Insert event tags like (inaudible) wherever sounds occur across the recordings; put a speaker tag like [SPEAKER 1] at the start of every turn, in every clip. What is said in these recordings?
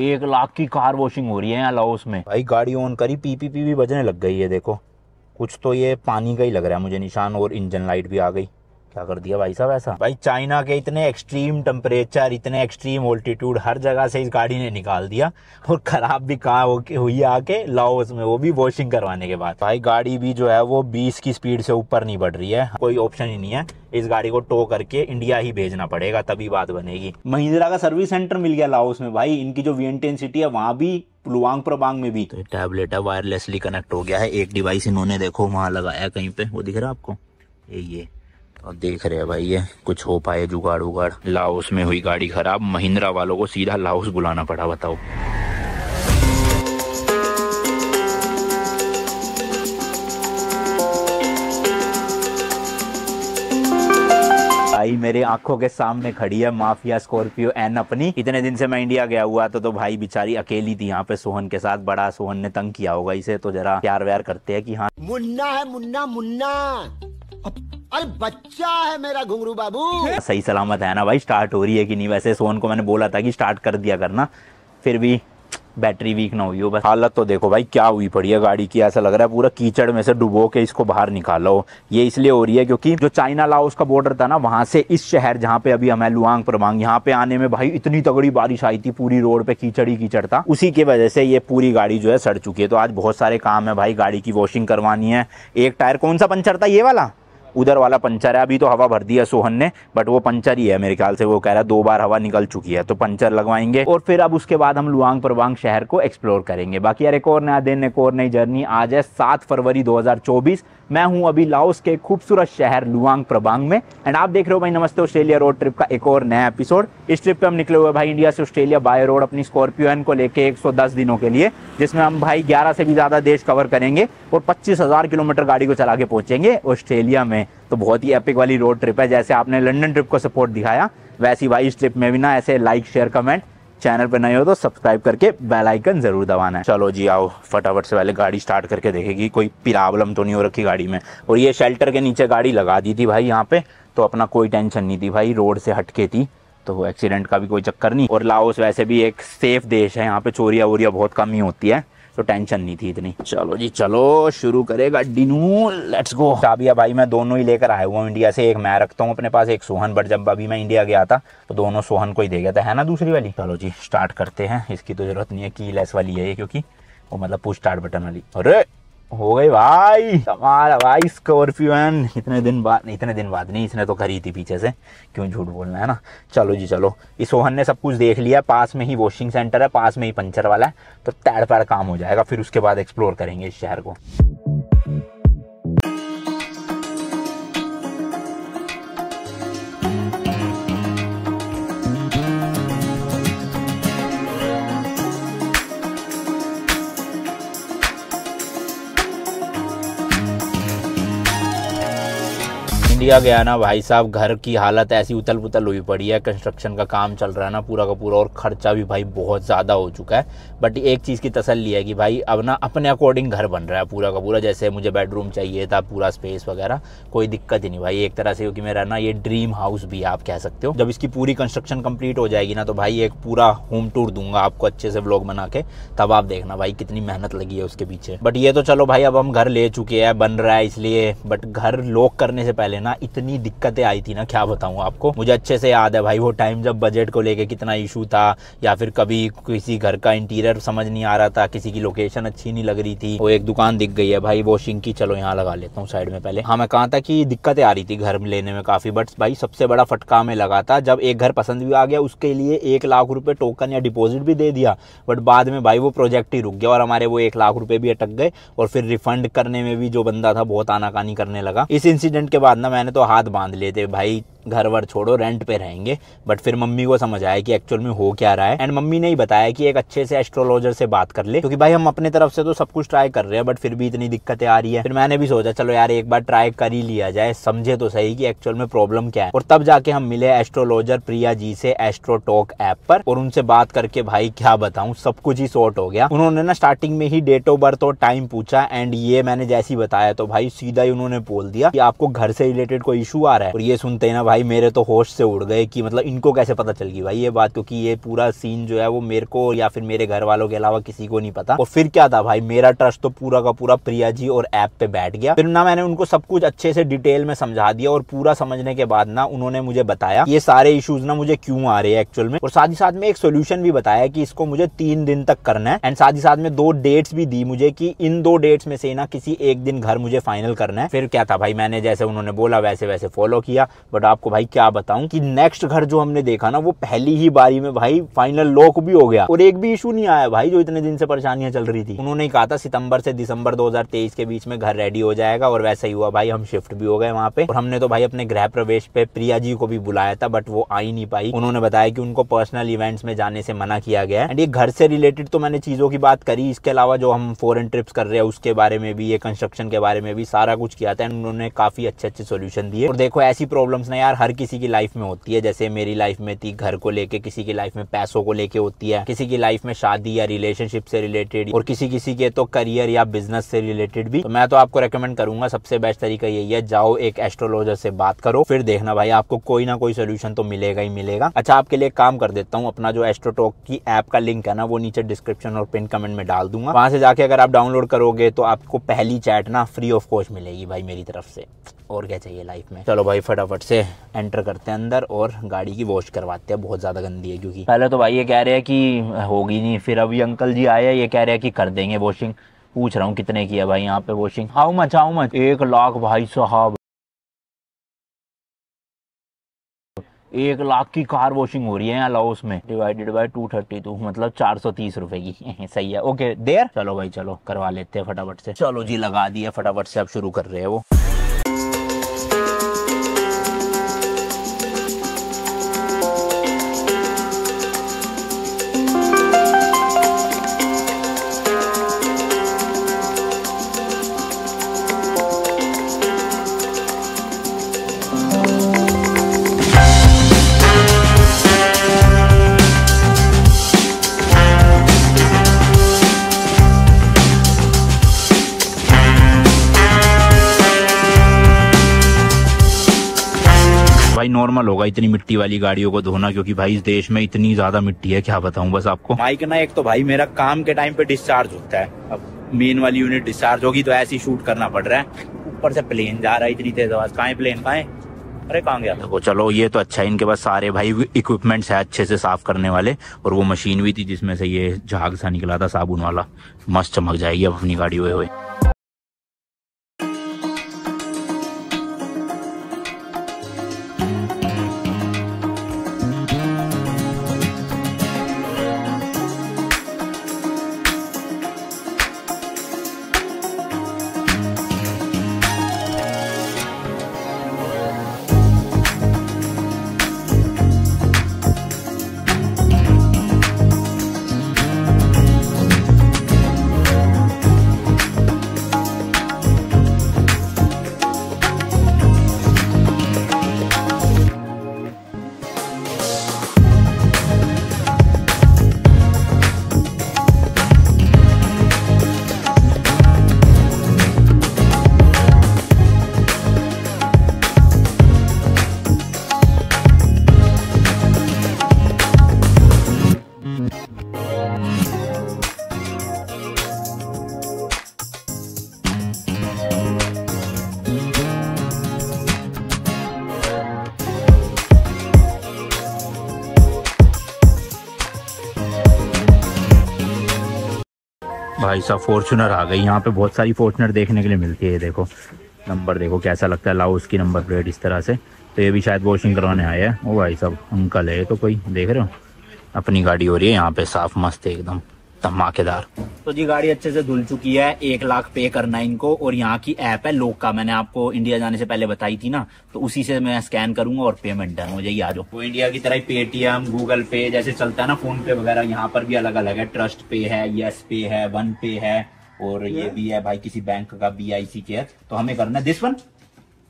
[SPEAKER 1] एक लाख की car washing हो रही है यहाँ लाओस में भाई गाड़ी ऑन करी पीपीपी पी, पी भी बजने लग गई है देखो कुछ तो ये पानी का ही लग रहा है मुझे निशान और इंजन लाइट भी आ गई क्या कर दिया भाई साहब ऐसा भाई चाइना के इतने एक्सट्रीम टेम्परेचर इतने एक्सट्रीम ऑल्टीट्यूड हर जगह से इस गाड़ी ने निकाल दिया और ख़राब भी कहा हुई आके लाओ उसमें वो भी वॉशिंग करवाने के बाद भाई गाड़ी भी जो है वो बीस की स्पीड से ऊपर नहीं बढ़ रही है कोई ऑप्शन ही नहीं है इस गाड़ी को टो करके इंडिया ही भेजना पड़ेगा तभी बात बनेगी महिंद्रा का सर्विस सेंटर मिल गया लाओस में भाई इनकी जो वी सिटी है वहाँ भी पुलवांग प्रबांग में भी तो टैबलेट है वायरलेसली कनेक्ट हो गया है एक डिवाइस इन्होंने देखो वहाँ लगाया कहीं पे वो दिख रहा है आपको ये और देख रहे हैं भाई ये कुछ हो पाए जुगाड़ उगाड़ लाहौस में हुई गाड़ी खराब महिंद्रा वालों को सीधा लाहौस बुलाना पड़ा बताओ भाई मेरे आंखों के सामने खड़ी है माफिया स्कॉर्पियो एन अपनी इतने दिन से मैं इंडिया गया हुआ तो तो भाई बिचारी अकेली थी यहाँ पे सोहन के साथ बड़ा सोहन ने तंग किया होगा इसे तो जरा प्यार व्यार करते हैं कि हाँ मुन्ना है मुन्ना मुन्ना अरे बच्चा है मेरा घुंगरू बाबू तो सही सलामत है ना भाई स्टार्ट हो रही है कि नहीं वैसे सोन को मैंने बोला था कि स्टार्ट कर दिया करना फिर भी बैटरी वीक ना हुई हो बस हालत तो देखो भाई क्या हुई पड़ी है गाड़ी की ऐसा लग रहा है पूरा कीचड़ में से डुबो के इसको बाहर निकालो ये इसलिए हो रही है क्योंकि जो चाइना लाओस का बॉर्डर था ना वहाँ से इस शहर जहाँ पे अभी हमें लुआंग प्रवांग यहाँ पे आने में भाई इतनी तगड़ी बारिश आई थी पूरी रोड पे कीचड़ ही कीचड़ था उसी की वजह से ये पूरी गाड़ी जो है सड़ चुकी है तो आज बहुत सारे काम है भाई गाड़ी की वॉशिंग करवानी है एक टायर कौन सा पंचर था ये वाला उधर वाला पंचर है अभी तो हवा भर दिया सोहन ने बट वो पंचर ही है मेरे ख्याल से वो कह रहा है दो बार हवा निकल चुकी है तो पंचर लगवाएंगे और फिर अब उसके बाद हम लुआंग परवांग शहर को एक्सप्लोर करेंगे बाकी यार एक और नया दिन एक और नई जर्नी आज है सात फरवरी दो मैं हूं अभी लाओस के खूबसूरत शहर लुआंग प्रबांग में एंड आप देख रहे हो भाई नमस्ते ऑस्ट्रेलिया रोड ट्रिप का एक और नया एपिसोड इस ट्रिप पे हम निकले हुए भाई इंडिया से ऑस्ट्रेलिया बाय रोड अपनी स्कॉर्पियो एन को लेके 110 दिनों के लिए जिसमें हम भाई 11 से भी ज़्यादा देश कवर करेंगे और पच्चीस किलोमीटर गाड़ी को चला के पहुंचेंगे ऑस्ट्रेलिया में तो बहुत ही एपिक वाली रोड ट्रिप है जैसे आपने लंडन ट्रिप को सपोर्ट दिखाया वैसी भाई इस ट्रिप में भी ना ऐसे लाइक शेयर कमेंट चैनल पर नए हो तो सब्सक्राइब करके बेल आइकन जरूर दबाना है चलो जी आओ फटाफट से पहले गाड़ी स्टार्ट करके देखेगी कोई प्रॉब्लम तो नहीं हो रखी गाड़ी में और ये शेल्टर के नीचे गाड़ी लगा दी थी भाई यहाँ पे तो अपना कोई टेंशन नहीं थी भाई रोड से हटके थी तो एक्सीडेंट का भी कोई चक्कर नहीं और लाओस वैसे भी एक सेफ देश है यहाँ पे चोरिया वोरिया बहुत कम ही होती है तो टेंशन नहीं थी इतनी चलो जी चलो शुरू करेगा डिनू लेट्स गो चाबिया भाई मैं दोनों ही लेकर आया हुआ इंडिया से एक मैं रखता हूँ अपने पास एक सोहन बट जब अभी मैं इंडिया गया था तो दोनों सोहन को ही दे गया था है ना दूसरी वाली चलो जी स्टार्ट करते हैं इसकी तो जरूरत नहीं है की लेस वाली है ये क्योंकि वो मतलब पूछ स्टार्ट बटन वाली अरे हो गई भाई हमारा भाई स्कॉर्पियो एन इतने दिन बाद इतने दिन बाद नहीं इसने तो करी थी पीछे से क्यों झूठ बोलना है ना चलो जी चलो इस सोहन ने सब कुछ देख लिया पास में ही वॉशिंग सेंटर है पास में ही पंचर वाला है तो तैड़ पैर काम हो जाएगा फिर उसके बाद एक्सप्लोर करेंगे इस शहर को दिया गया ना भाई साहब घर की हालत ऐसी उतल पुतल हुई पड़ी है कंस्ट्रक्शन का काम चल रहा है ना पूरा का पूरा और ख़र्चा भी भाई बहुत ज़्यादा हो चुका है बट एक चीज़ की तसल्ली है कि भाई अब ना अपने अकॉर्डिंग घर बन रहा है पूरा का पूरा जैसे मुझे बेडरूम चाहिए था पूरा स्पेस वगैरह कोई दिक्कत ही नहीं भाई एक तरह से क्योंकि मेरा ना ये ड्रीम हाउस भी आप कह सकते हो जब इसकी पूरी कंस्ट्रक्शन कंप्लीट हो जाएगी ना तो भाई एक पूरा होम टूर दूंगा आपको अच्छे से ब्लॉग बना के तब आप देखना भाई कितनी मेहनत लगी है उसके पीछे बट ये तो चलो भाई अब हम घर ले चुके हैं बन रहा है इसलिए बट घर लॉक करने से पहले ना ना इतनी दिक्कतें आई थी ना क्या बताऊँ आपको मुझे अच्छे से याद है भाई वो टाइम जब बजट को लेके कितना इशू था या फिर कभी किसी घर का इंटीरियर समझ नहीं आ रहा था किसी की लोकेशन अच्छी नहीं लग रही थी वो एक दुकान दिख गई है भाई वॉशिंग की चलो यहाँ लगा लेता हूँ साइड में पहले हाँ मैं कहा था कि दिक्कतें आ रही थी घर लेने में काफ़ी बट भाई सबसे बड़ा फटका में लगा था जब एक घर पसंद भी आ गया उसके लिए एक लाख रुपए टोकन या डिपोजिट भी दे दिया बट बाद में भाई वो प्रोजेक्ट ही रुक गया और हमारे वो एक लाख रुपए भी अटक गए और फिर रिफंड करने में भी जो बंदा था बहुत आनाकानी करने लगा इस इंसिडेंट के बाद ना मैं मैंने तो हाथ बांध लिए थे भाई घर वर छोड़ो रेंट पे रहेंगे बट फिर मम्मी को समझ आया कि एक्चुअल में हो क्या रहा है एंड मम्मी ने ही बताया कि एक अच्छे से एस्ट्रोलॉजर से बात कर ले क्योंकि भाई हम अपने तरफ से तो सब कुछ ट्राई कर रहे हैं बट फिर भी इतनी दिक्कतें आ रही है फिर मैंने भी सोचा चलो यार एक बार ट्राई कर ही लिया जाए समझे तो सही कि एक्चुअल में प्रॉब्लम क्या है और तब जाके हम मिले एस्ट्रोलॉजर प्रिया जी से एस्ट्रोटोक ऐप पर और उनसे बात करके भाई क्या बताऊं सब कुछ ही सॉर्ट हो गया उन्होंने ना स्टार्टिंग में ही डेट ऑफ बर्थ और टाइम पूछा एंड ये मैंने जैसी बताया तो भाई सीधा ही उन्होंने बोल दिया कि आपको घर से रिलेटेड कोई इशू आ रहा है और ये सुनते ना भाई मेरे तो होश से उड़ गए कि मतलब इनको कैसे पता चल गई भाई ये बात क्योंकि ये पूरा सीन जो है वो मेरे को या फिर मेरे घर वालों के अलावा किसी को नहीं पता और फिर क्या था भाई मेरा ट्रस्ट तो पूरा का पूरा प्रिया जी और ऐप पे बैठ गया फिर ना मैंने उनको सब कुछ अच्छे से डिटेल में समझा दिया और पूरा समझने के बाद ना उन्होंने मुझे बताया ये सारे इशूज ना मुझे क्यों आ रहे हैं एक्चुअल में और साथ ही साथ में एक सोल्यूशन भी बताया कि इसको मुझे तीन दिन तक करना है एंड साथ ही साथ में दो डेट्स भी दी मुझे कि इन दो डेट्स में से ना किसी एक दिन घर मुझे फाइनल करना है फिर क्या था भाई मैंने जैसे उन्होंने बोला वैसे वैसे फॉलो किया बट आप आपको भाई क्या बताऊं कि नेक्स्ट घर जो हमने देखा ना वो पहली ही बारी में भाई फाइनल लॉक भी हो गया और एक भी इशू नहीं आया भाई जो इतने दिन से परेशानियां चल रही थी उन्होंने कहा था सितंबर से दिसंबर 2023 के बीच में घर रेडी हो जाएगा और वैसा ही हुआ भाई हम शिफ्ट भी हो गए वहाँ पे और हमने तो भाई अपने गृह प्रवेश पे प्रिया जी को भी बुलाया था बट वो आई नहीं पाई उन्होंने बताया कि उनको पर्सनल इवेंट्स में जाने से मना किया गया एंड ये घर से रिलेटेड तो मैंने चीजों की बात करी इसके अलावा जो हम फॉरन ट्रिप्स कर रहे हैं उसके बारे में भी ये कंस्ट्रक्शन के बारे में भी सारा कुछ किया था एंड उन्होंने काफी अच्छे अच्छे सोल्यूशन दिए और देखो ऐसी प्रॉब्लम्स ना यार यार हर किसी की लाइफ में होती है जैसे मेरी लाइफ में थी घर को लेके किसी की लाइफ में पैसों को लेके होती है किसी की लाइफ में शादी या रिलेशनशिप से रिलेटेड और किसी किसी के तो करियर या बिजनेस से रिलेटेड भी तो मैं तो आपको रेकमेंड करूंगा सबसे बेस्ट तरीका यही है जाओ एक एस्ट्रोलॉजर से बात करो फिर देखना भाई आपको कोई ना कोई सोल्यूशन तो मिलेगा ही मिलेगा अच्छा आपके लिए काम कर देता हूँ अपना जो एस्ट्रोटॉक की ऐप का लिंक है ना वो नीचे डिस्क्रिप्शन और पिन कमेंट में डाल दूंगा वहां से जाके अगर आप डाउनलोड करोगे तो आपको पहली चैट ना फ्री ऑफ कॉस्ट मिलेगी भाई मेरी तरफ से और क्या चाहिए लाइफ में चलो भाई फटाफट से एंटर करते हैं अंदर और गाड़ी की वॉश करवाते हैं बहुत ज़्यादा गंदी है क्योंकि पहले तो भाई ये कह रहे हैं कि होगी नहीं फिर अभी अंकल जी आए ये कह रहे हैं कि कर देंगे वॉशिंग पूछ रहा हूँ कितने की है भाई यहाँ पे washing how much how much एक लाख भाई साहब एक लाख की कार वॉशिंग हो रही है यहाँ लाओस में divided by two thirty two मतलब चार सौ तीस रुपए की (laughs) सही है ओके देर चलो भाई चलो करवा लेते हैं फटाफट से चलो जी लगा दिया फटाफट से अब शुरू कर रहे हैं वो होगा इतनी मिट्टी वाली गाड़ियों को धोना क्योंकि भाई इस देश में इतनी ज्यादा मिट्टी है क्या बताऊं बस आपको बाइक ना एक तो भाई मेरा काम के टाइम पे डिस्चार्ज होता है अब मेन वाली यूनिट डिस्चार्ज होगी तो ऐसी शूट करना पड़ रहा है ऊपर से प्लेन जा रहा है इतनी तेज आवाज कहा प्लेन कहा अरे कहा गया देखो चलो ये तो अच्छा है इनके पास सारे भाई इक्विपमेंट्स है अच्छे से साफ करने वाले और वो मशीन भी थी जिसमें से ये झाग सा निकला था साबुन वाला मस्त चमक जाएगी अब अपनी गाड़ी हुए हुए साहब फॉर्चुनर आ गई यहाँ पे बहुत सारी फॉर्चुनर देखने के लिए मिलती है देखो नंबर देखो कैसा लगता है लाओ उसकी नंबर प्लेट इस तरह से तो ये भी शायद वॉशिंग करवाने आया है ओ भाई साहब अंकल है तो कोई देख रहे हो अपनी गाड़ी हो रही है यहाँ पे साफ मस्त एकदम धमाकेदार तो जी गाड़ी अच्छे से धुल चुकी है एक लाख पे करना है इनको और यहाँ की ऐप है लोक का मैंने आपको इंडिया जाने से पहले बताई थी ना तो उसी से मैं स्कैन करूंगा और पेमेंट डन हो जाएगी आज वो इंडिया की तरह पेटीएम गूगल पे जैसे चलता है ना फोन पे वगैरह यहाँ पर भी अलग अलग है ट्रस्ट पे है यस पे है वन पे है और ये भी है भाई किसी बैंक का बी आई सी के तो हमें करना है दिस वन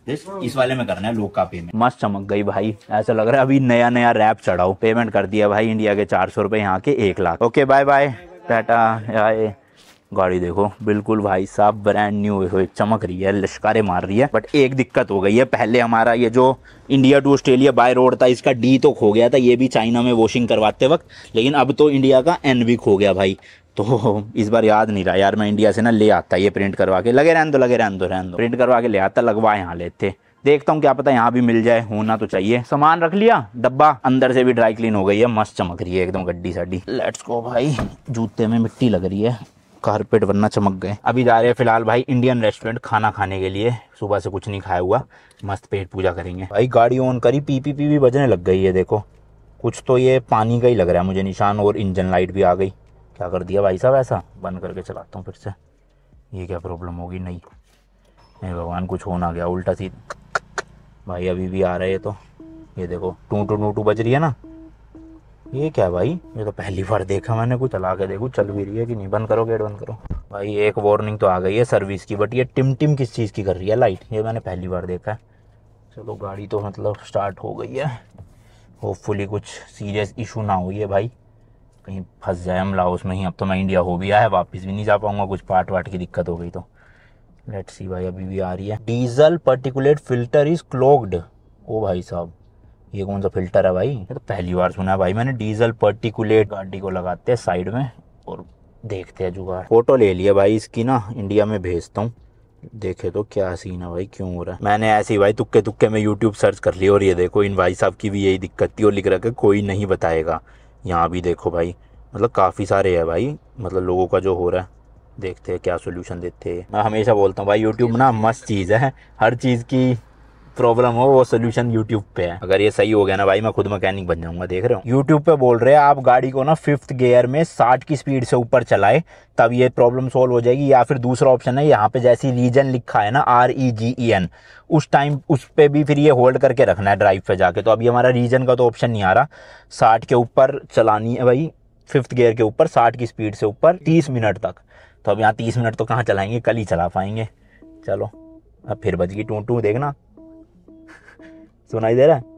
[SPEAKER 1] दिस इस वाले में करना है लोका का पेमेंट मस्त चमक गई भाई ऐसा लग रहा है अभी नया नया रैप चढ़ाओ पेमेंट कर दिया भाई इंडिया के चार सौ रुपए यहाँ के एक lakh okay bye bye tata आए गाड़ी देखो बिल्कुल भाई साहब ब्रांड न्यू हुई चमक रही है लश्कारे मार रही है बट एक दिक्कत हो गई है पहले हमारा ये जो India to Australia by road था इसका डी तो खो गया था ये भी चाइना में वॉशिंग करवाते वक्त लेकिन अब तो इंडिया का एन भी खो गया भाई तो इस बार याद नहीं रहा यार मैं इंडिया से ना ले आता ये प्रिंट करवा के लगे रहने दो लगे रहने दो रहने दो प्रिंट करवा के ले आता लगवा यहाँ लेते देखता हूँ क्या पता यहाँ भी मिल जाए होना तो चाहिए सामान रख लिया डब्बा अंदर से भी ड्राई क्लीन हो गई है मस्त चमक रही है एकदम गड्डी साडी लेट्स गो भाई जूते में मिट्टी लग रही है कारपेट वरना चमक गए अभी जा रहे हैं फिलहाल भाई इंडियन रेस्टोरेंट खाना खाने के लिए सुबह से कुछ नहीं खाया हुआ मस्त पेट पूजा करेंगे भाई गाड़ी ऑन करी पी पी पी भी बजने लग गई है देखो कुछ तो ये पानी का ही लग रहा है मुझे निशान और इंजन लाइट भी आ गई क्या कर दिया भाई साहब ऐसा बंद करके चलाता हूँ फिर से ये क्या प्रॉब्लम होगी नहीं भगवान कुछ हो ना गया उल्टा सीधा भाई अभी भी आ रहे हैं तो ये देखो टू टू टू टू बज रही है ना ये क्या भाई ये तो पहली बार देखा मैंने कुछ चला के देखो चल भी रही है कि नहीं बंद करो गेट बंद करो भाई एक वार्निंग तो आ गई है सर्विस की बट ये टिम टिम किस चीज़ की कर रही है लाइट ये मैंने पहली बार देखा है चलो गाड़ी तो मतलब स्टार्ट हो गई है होपफुली कुछ सीरियस इशू ना हुई है भाई कहीं फंस जाए हम लाओस में ही अब तो मैं इंडिया हो भी आया वापस भी नहीं जा पाऊँगा कुछ पार्ट वाट की दिक्कत हो गई तो लेट्स सी भाई अभी भी आ रही है diesel particulate filter is clogged ओ भाई साहब ये कौन सा फिल्टर है भाई तो पहली बार सुना है भाई मैंने डीजल पर्टिकुलेट गाड़ी को लगाते हैं साइड में और देखते हैं जुगाड़ फोटो ले लिया भाई इसकी ना इंडिया में भेजता हूँ देखे तो क्या सीन है भाई क्यों हो रहा है मैंने ऐसे ही भाई तुक्के तुक्के में यूट्यूब सर्च कर लिया और ये देखो इन भाई साहब की भी यही दिक्कत थी और लिख है कोई नहीं बताएगा यहाँ भी देखो भाई मतलब काफ़ी सारे है भाई मतलब लोगों का जो हो रहा है देखते क्या सोल्यूशन देते मैं हमेशा बोलता हूँ भाई यूट्यूब ना मस्त चीज़ है हर चीज़ की प्रॉब्लम हो वो सोल्यूशन यूट्यूब पे है अगर ये सही हो गया ना भाई मैं खुद मैकेनिक बन जाऊंगा देख रहे हो यूट्यूब पे बोल रहे हैं आप गाड़ी को ना फिफ्थ गियर में साठ की स्पीड से ऊपर चलाए तब ये प्रॉब्लम सॉल्व हो जाएगी या फिर दूसरा ऑप्शन है यहाँ पे जैसी रीजन लिखा है ना R E G E N उस टाइम उस पर भी फिर ये होल्ड करके रखना है ड्राइव पे जाके तो अभी हमारा रीजन का तो ऑप्शन नहीं आ रहा साठ के ऊपर चलानी है भाई फिफ्थ गियर के ऊपर साठ की स्पीड से ऊपर तीस मिनट तक तो अब यहाँ तीस मिनट तो कहाँ चलाएंगे कल ही चला पाएंगे चलो अब फिर बज गई टू टू देखना (laughs) सुनाई दे रहा है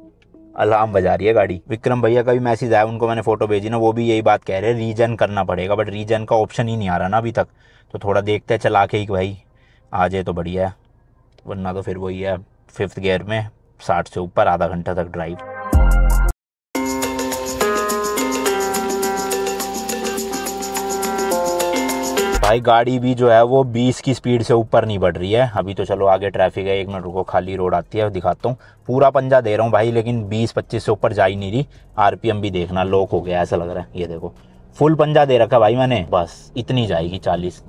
[SPEAKER 1] अलार्म बजा रही है गाड़ी विक्रम भैया का भी मैसेज आया उनको मैंने फोटो भेजी ना वो भी यही बात कह रहे हैं रीजन करना पड़ेगा बट रीजन का ऑप्शन ही नहीं आ रहा ना अभी तक तो थोड़ा देखते हैं चला के ही भाई आ जाए तो बढ़िया है वरना तो फिर वही है फिफ्थ गियर में साठ से ऊपर आधा घंटा तक ड्राइव भाई गाड़ी भी जो है वो 20 की स्पीड से ऊपर नहीं बढ़ रही है अभी तो चलो आगे ट्रैफिक है एक मिनट रुको खाली रोड आती है दिखाता हूँ पूरा पंजा दे रहा हूँ भाई लेकिन 20-25 से ऊपर जा ही नहीं रही आरपीएम भी देखना लॉक हो गया ऐसा लग रहा है ये देखो फुल पंजा दे रखा भाई मैंने बस इतनी जाएगी चालीस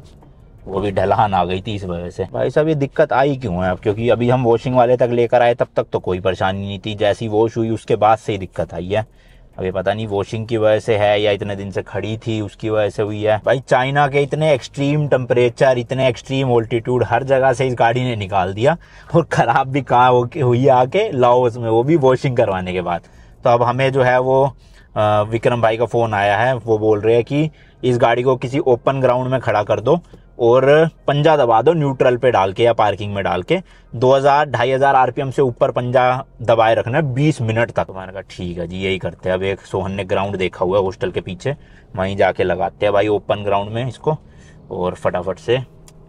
[SPEAKER 1] वो भी ढलान आ गई थी इस वजह से भाई साहब ये दिक्कत आई क्यों है अब क्योंकि अभी हम वॉशिंग वाले तक लेकर आए तब तक तो कोई परेशानी नहीं थी जैसी वॉश हुई उसके बाद से ही दिक्कत आई है अभी पता नहीं वॉशिंग की वजह से है या इतने दिन से खड़ी थी उसकी वजह से हुई है भाई चाइना के इतने एक्सट्रीम टेम्परेचर इतने एक्सट्रीम ऑल्टीट्यूड हर जगह से इस गाड़ी ने निकाल दिया और ख़राब भी कहाँ होके हुई आके लाओ उसमें वो भी वॉशिंग करवाने के बाद तो अब हमें जो है वो विक्रम भाई का फ़ोन आया है वो बोल रहे हैं कि इस गाड़ी को किसी ओपन ग्राउंड में खड़ा कर दो और पंजा दबा दो न्यूट्रल पे डाल के या पार्किंग में डाल के 2000 ढाई हज़ार आरपीएम से ऊपर पंजा दबाए रखना 20 मिनट तक मैंने कहा ठीक है जी यही करते हैं अब एक सोहन ने ग्राउंड देखा हुआ है हॉस्टल के पीछे वहीं जाके लगाते हैं भाई ओपन ग्राउंड में इसको और फटाफट से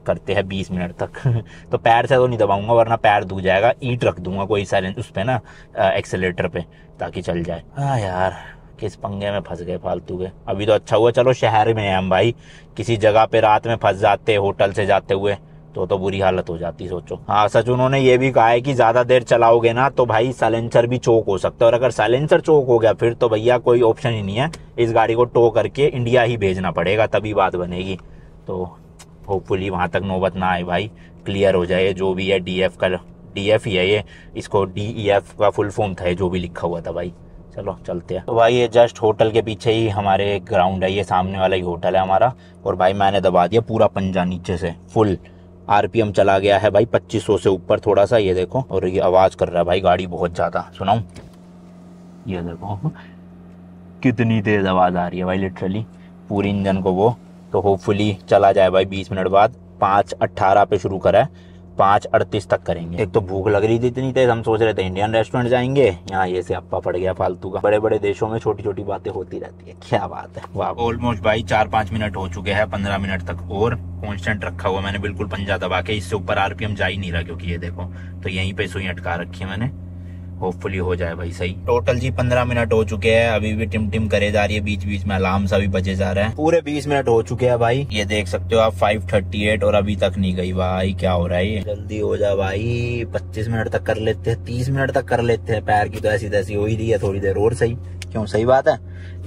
[SPEAKER 1] करते हैं बीस मिनट तक (laughs) तो पैर से तो नहीं दबाऊंगा वरना पैर दू जाएगा ईट रख दूंगा कोई साइलेंस उस पर ना एक्सेलेटर पे ताकि चल जाए हाँ यार किस पंगे में फंस गए फालतू के अभी तो अच्छा हुआ चलो शहर में है हम भाई किसी जगह पे रात में फंस जाते होटल से जाते हुए तो तो बुरी हालत हो जाती सोचो हाँ सच उन्होंने ये भी कहा है कि ज़्यादा देर चलाओगे ना तो भाई साइलेंसर भी चौक हो सकता है और अगर साइलेंसर चौक हो गया फिर तो भैया कोई ऑप्शन ही नहीं है इस गाड़ी को टो करके इंडिया ही भेजना पड़ेगा तभी बात बनेगी तो होपफुली वहाँ तक नौबत ना आए भाई क्लियर हो जाए जो भी है डी का डी ही है ये इसको डी e का फुल फॉर्म था जो भी लिखा हुआ था भाई चलो चलते हैं तो भाई ये जस्ट होटल के पीछे ही हमारे ग्राउंड है ये सामने वाला ही होटल है हमारा और भाई मैंने दबा दिया पूरा पंजा नीचे से फुल आरपीएम चला गया है भाई 2500 से ऊपर थोड़ा सा ये देखो और ये आवाज़ कर रहा है भाई गाड़ी बहुत ज़्यादा सुनाऊ ये देखो कितनी तेज़ आवाज़ आ रही है भाई लिटरली पूरी इंजन को वो तो होपफुली चला जाए भाई बीस मिनट बाद पाँच अट्ठारह पे शुरू करा है पाँच अड़तीस तक करेंगे एक तो भूख लग रही थी इतनी तेज हम सोच रहे थे इंडियन रेस्टोरेंट जाएंगे यहाँ ये से अपा पड़ गया फालतू का बड़े बड़े देशों में छोटी छोटी बातें होती रहती है क्या बात है वाह ऑलमोस्ट भाई चार पांच मिनट हो चुके हैं पंद्रह मिनट तक और कॉन्स्टेंट रखा हुआ मैंने बिल्कुल पंजा दबा के इससे ऊपर आरपीएम जा ही नहीं रहा क्योंकि ये देखो तो यहीं पे सुई अटका रखी है मैंने होपफुली हो जाए भाई सही टोटल जी पंद्रह मिनट हो चुके हैं अभी भी टिम टिम करे जा रही है बीच बीच में अलार्म सा भी बजे जा रहे हैं पूरे बीस मिनट हो चुके हैं भाई ये देख सकते हो आप फाइव थर्टी एट और अभी तक नहीं गई भाई क्या हो रहा है जल्दी हो जा भाई पच्चीस मिनट तक कर लेते हैं तीस मिनट तक कर लेते हैं पैर की तो ऐसी तैसी हो ही रही है थोड़ी देर और सही क्यों सही बात है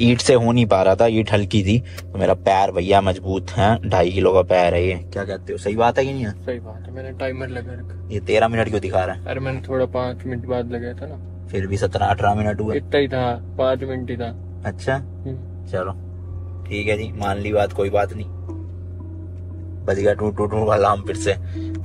[SPEAKER 1] ईट से हो नहीं पा रहा था ईट हल्की थी तो मेरा पैर भैया मजबूत है ढाई किलो का पैर है ये क्या कहते हो सही बात है कि नहीं है
[SPEAKER 2] सही बात है मैंने टाइमर लगा रखा
[SPEAKER 1] ये तेरह मिनट क्यों दिखा रहा है
[SPEAKER 2] अरे मैंने थोड़ा पाँच मिनट बाद लगाया था ना
[SPEAKER 1] फिर भी सत्रह अठारह मिनट हुआ इतना ही था पाँच मिनट ही था
[SPEAKER 2] अच्छा हम्म।
[SPEAKER 1] चलो ठीक है जी मान ली बात कोई बात नहीं बज गया टूट टूट टूट अलार्म फिर से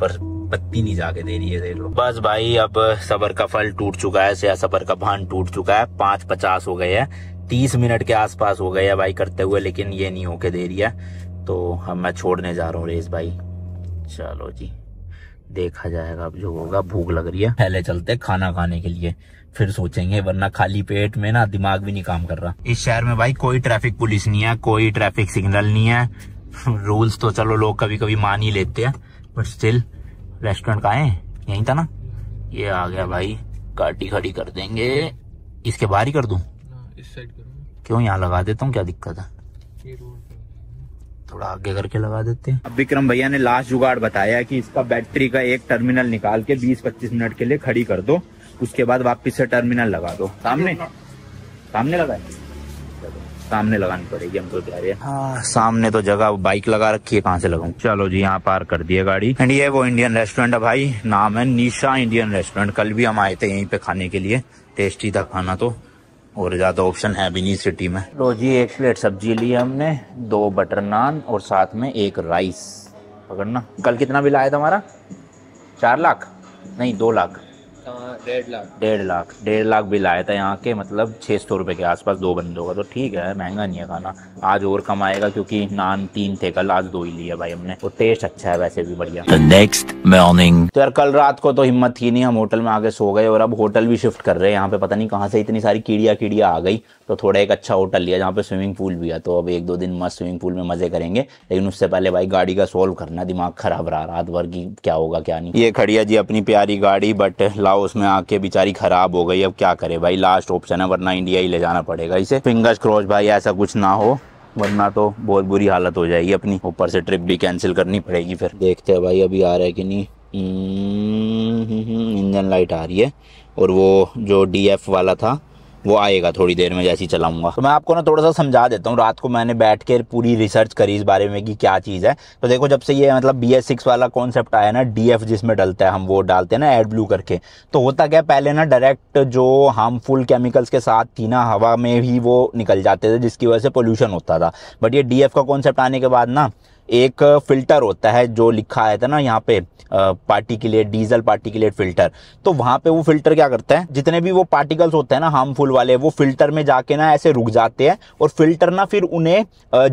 [SPEAKER 1] पर पत्ती नहीं जाके दे रही है देख लो बस भाई अब सबर का फल टूट चुका है या सबर का भान टूट चुका है पांच पचास हो गए है तीस मिनट के आसपास हो गए है भाई करते हुए लेकिन ये नहीं होके दे रही है तो अब मैं छोड़ने जा रहा हूँ रेस भाई चलो जी देखा जाएगा अब जो होगा भूख लग रही है पहले चलते खाना खाने के लिए फिर सोचेंगे वरना खाली पेट में ना दिमाग भी नहीं काम कर रहा इस शहर में भाई कोई ट्रैफिक पुलिस नहीं है कोई ट्रैफिक सिग्नल नहीं है रूल्स (laughs) तो चलो लोग कभी कभी मान ही लेते हैं बट स्टिल रेस्टोरेंट का है यही था ना ये आ गया भाई गाड़ी खड़ी कर देंगे इसके बाहर ही कर दू हाँ, इस साइड क्यों यहाँ लगा देता हूँ क्या दिक्कत है थोड़ा आगे करके लगा देते हैं अब विक्रम भैया ने लास्ट जुगाड़ बताया कि इसका बैटरी का एक टर्मिनल निकाल के 20-25 मिनट के लिए खड़ी कर दो उसके बाद वापस से टर्मिनल लगा दो सामने सामने लगाए सामने लगानी पड़ेगी अंकल कह रहे हैं हाँ सामने तो जगह बाइक लगा रखी है कहाँ से लगाऊ चलो जी यहाँ पार कर दिए गाड़ी एंड ये वो इंडियन रेस्टोरेंट है भाई नाम है निशा इंडियन रेस्टोरेंट कल भी हम आए थे यहीं पे खाने के लिए टेस्टी था खाना तो और ज़्यादा ऑप्शन है भी नहीं सिटी में लो जी एक प्लेट सब्जी ली हमने दो बटर नान और साथ में एक राइस पकड़ना कल कितना बिल आया था हमारा चार लाख नहीं दो लाख डेढ़ लाख डेढ़ लाख डेढ़ लाख बिल आया था यहाँ के मतलब छः सौ रुपये के आसपास दो बंदों का तो ठीक है महंगा नहीं है खाना आज और कम आएगा क्योंकि नान तीन थे कल आज दो ही लिया भाई हमने और टेस्ट अच्छा है वैसे भी बढ़िया नेक्स्ट मॉर्निंग तो यार कल रात को तो हिम्मत थी नहीं हम होटल में आगे सो गए और अब होटल भी शिफ्ट कर रहे हैं यहाँ पे पता नहीं कहाँ से इतनी सारी कीड़िया कीड़िया आ गई तो थोड़ा एक अच्छा होटल लिया जहाँ पे स्विमिंग पूल भी है तो अब एक दो दिन मस्त स्विमिंग पूल में मजे करेंगे लेकिन उससे पहले भाई गाड़ी का सोल्व करना दिमाग खराब रहा रात भर की क्या होगा क्या नहीं ये खड़िया जी अपनी प्यारी गाड़ी बट लाओ था उसमें आके बेचारी ख़राब हो गई अब क्या करे भाई लास्ट ऑप्शन है वरना इंडिया ही ले जाना पड़ेगा इसे फिंगर्स क्रॉस भाई ऐसा कुछ ना हो वरना तो बहुत बुरी हालत हो जाएगी अपनी ऊपर से ट्रिप भी कैंसिल करनी पड़ेगी फिर देखते हैं भाई अभी आ रहा है कि नहीं इंजन हम्म, लाइट हम्म, हम्म, आ रही है और वो जो डी एफ वाला था वो आएगा थोड़ी देर में जैसे चलाऊंगा तो मैं आपको ना थोड़ा सा समझा देता हूँ रात को मैंने बैठ कर पूरी रिसर्च करी इस बारे में कि क्या चीज़ है तो देखो जब से ये मतलब बी एस सिक्स वाला कॉन्सेप्ट आया ना डी एफ जिसमें डलता है हम वो डालते हैं ना एड ब्लू करके तो होता क्या पहले ना डायरेक्ट जो हार्मफुल केमिकल्स के साथ थी ना हवा में ही वो निकल जाते थे जिसकी वजह से पोल्यूशन होता था बट ये डी एफ का कॉन्सेप्ट आने के बाद ना एक फ़िल्टर होता है जो लिखा है था ना यहाँ पे पार्टी के लिए डीजल पार्टी के लिए फ़िल्टर तो वहां पे वो फ़िल्टर क्या करता है जितने भी वो पार्टिकल्स होते हैं ना हार्मफुल वाले वो फ़िल्टर में जाके ना ऐसे रुक जाते हैं और फ़िल्टर ना फिर उन्हें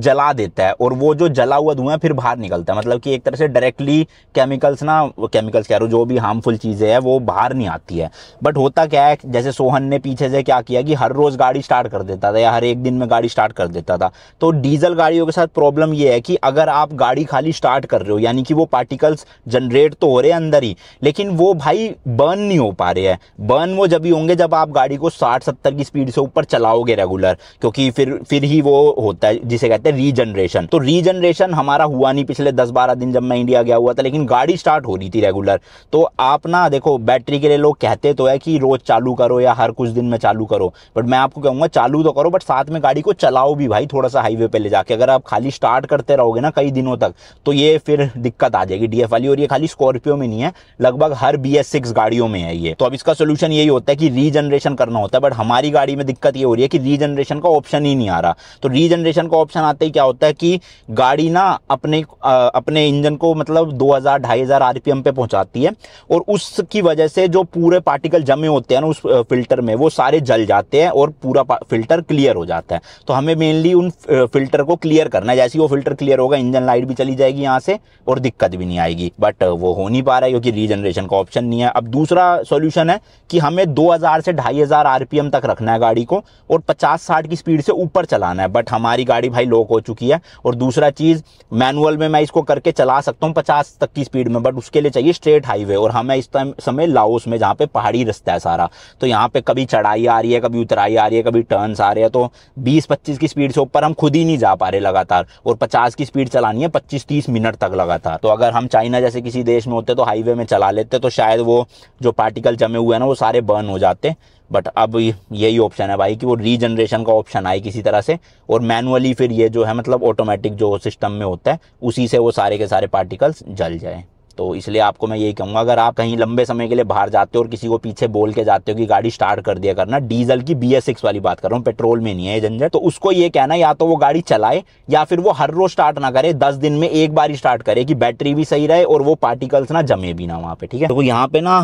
[SPEAKER 1] जला देता है और वो जो जला हुआ धुआं फिर बाहर निकलता है मतलब कि एक तरह से डायरेक्टली केमिकल्स ना केमिकल्स कह रहे हो जो भी हार्मफुल चीज़ें हैं वो बाहर नहीं आती है बट होता क्या है जैसे सोहन ने पीछे से क्या किया कि हर रोज़ गाड़ी स्टार्ट कर देता था या हर एक दिन में गाड़ी स्टार्ट कर देता था तो डीजल गाड़ियों के साथ प्रॉब्लम ये है कि अगर आप आप गाड़ी खाली स्टार्ट कर रहे हो यानी कि वो पार्टिकल्स जनरेट तो हो रहे हैं अंदर ही लेकिन वो भाई बर्न नहीं हो पा रहे हैं बर्न वो जब भी होंगे जब आप गाड़ी को साठ सत्तर की स्पीड से ऊपर चलाओगे रेगुलर क्योंकि फिर फिर ही वो होता है जिसे कहते हैं रीजनरेशन तो रीजनरेशन हमारा हुआ नहीं पिछले दस बारह दिन जब मैं इंडिया गया हुआ था लेकिन गाड़ी स्टार्ट हो रही थी रेगुलर तो आप ना देखो बैटरी के लिए लोग कहते तो है कि रोज चालू करो या हर कुछ दिन में चालू करो बट मैं आपको कहूंगा चालू तो करो बट साथ में गाड़ी को चलाओ भी भाई थोड़ा सा हाईवे पे ले जाके अगर आप खाली स्टार्ट करते रहोगे ना कई कई दिनों तक तो ये फिर दिक्कत आ जाएगी डीएफ वाली और ये खाली स्कॉर्पियो में नहीं है लगभग हर बी एस सिक्स गाड़ियों में है ये तो अब इसका सोल्यूशन यही होता है कि रीजनरेशन करना होता है बट हमारी गाड़ी में दिक्कत ये हो रही है कि रीजनरेशन का ऑप्शन ही नहीं आ रहा तो रीजनरेशन का ऑप्शन आते ही क्या होता है कि गाड़ी ना अपने आ, अपने इंजन को मतलब दो हज़ार ढाई हज़ार आर पी एम पे पहुंचाती है और उसकी वजह से जो पूरे पार्टिकल जमे होते हैं ना उस फिल्टर में वो सारे जल जाते हैं और पूरा फिल्टर क्लियर हो जाता है तो हमें मेनली उन फिल्टर को क्लियर करना है जैसे ही वो फिल्टर क्लियर होगा इंजन रीजन लाइट भी चली जाएगी यहाँ से और दिक्कत भी नहीं आएगी बट uh, वो हो नहीं पा रहा है क्योंकि रीजनरेशन का ऑप्शन नहीं है अब दूसरा सोल्यूशन है कि हमें दो से ढाई हजार तक रखना है गाड़ी को और पचास साठ की स्पीड से ऊपर चलाना है बट हमारी गाड़ी भाई लॉक हो चुकी है और दूसरा चीज़ मैनुअल में मैं इसको करके चला सकता हूँ पचास तक की स्पीड में बट उसके लिए चाहिए स्ट्रेट हाईवे और हमें इस टाइम समय लाओस में जहाँ पे पहाड़ी रास्ता है सारा तो यहाँ पे कभी चढ़ाई आ रही है कभी उतराई आ रही है कभी टर्न्स आ रहे हैं तो 20-25 की स्पीड से ऊपर हम खुद ही नहीं जा पा रहे लगातार और 50 की स्पीड चलाने चलानी है पच्चीस तीस मिनट तक लगातार तो अगर हम चाइना जैसे किसी देश में होते तो हाईवे में चला लेते तो शायद वो जो पार्टिकल जमे हुए हैं ना वो सारे बर्न हो जाते बट अब यही ऑप्शन है भाई कि वो रीजनरेशन का ऑप्शन आए किसी तरह से और मैनुअली फिर ये जो है मतलब ऑटोमेटिक जो सिस्टम में होता है उसी से वो सारे के सारे पार्टिकल्स जल जाए तो इसलिए आपको मैं यही कहूँगा अगर आप कहीं लंबे समय के लिए बाहर जाते हो और किसी को पीछे बोल के जाते हो कि गाड़ी स्टार्ट कर दिया करना डीजल की बी वाली बात कर रहा हूँ पेट्रोल में नहीं है झंझट तो उसको ये कहना या तो वो गाड़ी चलाए या फिर वो हर रोज स्टार्ट ना करे दस दिन में एक बार स्टार्ट करे कि बैटरी भी सही रहे और वो पार्टिकल्स ना जमे भी ना वहाँ पे ठीक है तो यहाँ पे ना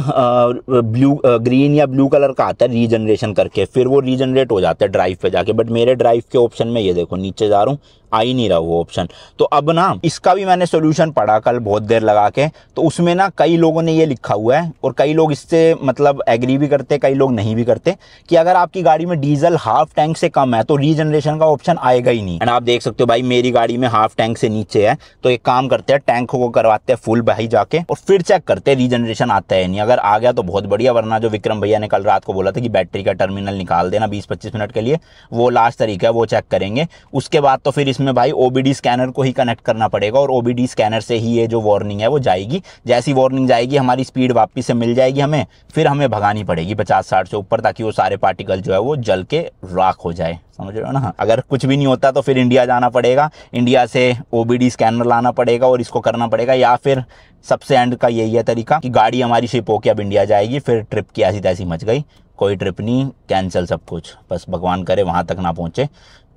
[SPEAKER 1] ब्लू ग्रीन या ब्लू कलर का आता है रीजनरेशन करके फिर वो रीजनरेट हो जाता है ड्राइव पे जाके बट मेरे ड्राइव के ऑप्शन में ये देखो नीचे जा रहा हूँ आ ही नहीं रहा वो ऑप्शन तो अब ना इसका भी मैंने सोल्यूशन पढ़ा कल बहुत देर लगा के तो उसमें ना कई लोगों ने ये लिखा हुआ है और कई लोग इससे मतलब एग्री भी करते कई लोग नहीं भी करते कि अगर आपकी गाड़ी में डीजल हाफ टैंक से कम है तो रीजनरेशन का ऑप्शन आएगा ही नहीं एंड आप देख सकते हो भाई मेरी गाड़ी में हाफ टैंक से नीचे है तो एक काम करते हैं टैंक को करवाते हैं फुल भाई जाके और फिर चेक करते हैं रीजनरेशन आता है नहीं अगर आ गया तो बहुत बढ़िया वरना जो विक्रम भैया ने कल रात को बोला था कि बैटरी का टर्मिनल निकाल देना बीस पच्चीस मिनट के लिए वो लास्ट तरीका है वो चेक करेंगे उसके बाद तो फिर इसमें भाई ओबीडी स्कैनर को ही कनेक्ट करना पड़ेगा और ओबीडी स्कैनर से ही ये जो वार्निंग है वो जाएगी जैसी वार्निंग जाएगी हमारी स्पीड वापिस से मिल जाएगी हमें फिर हमें भगानी पड़ेगी पचास साठ से ऊपर ताकि वो सारे पार्टिकल जो है वो जल के राख हो जाए समझ रहे हो ना अगर कुछ भी नहीं होता तो फिर इंडिया जाना पड़ेगा इंडिया से ओबीडी स्कैनर लाना पड़ेगा और इसको करना पड़ेगा या फिर सबसे एंड का यही है तरीका कि गाड़ी हमारी शिप होके अब इंडिया जाएगी फिर ट्रिप की ऐसी तैसी मच गई कोई ट्रिप नहीं कैंसिल सब कुछ बस भगवान करे वहाँ तक ना पहुँचे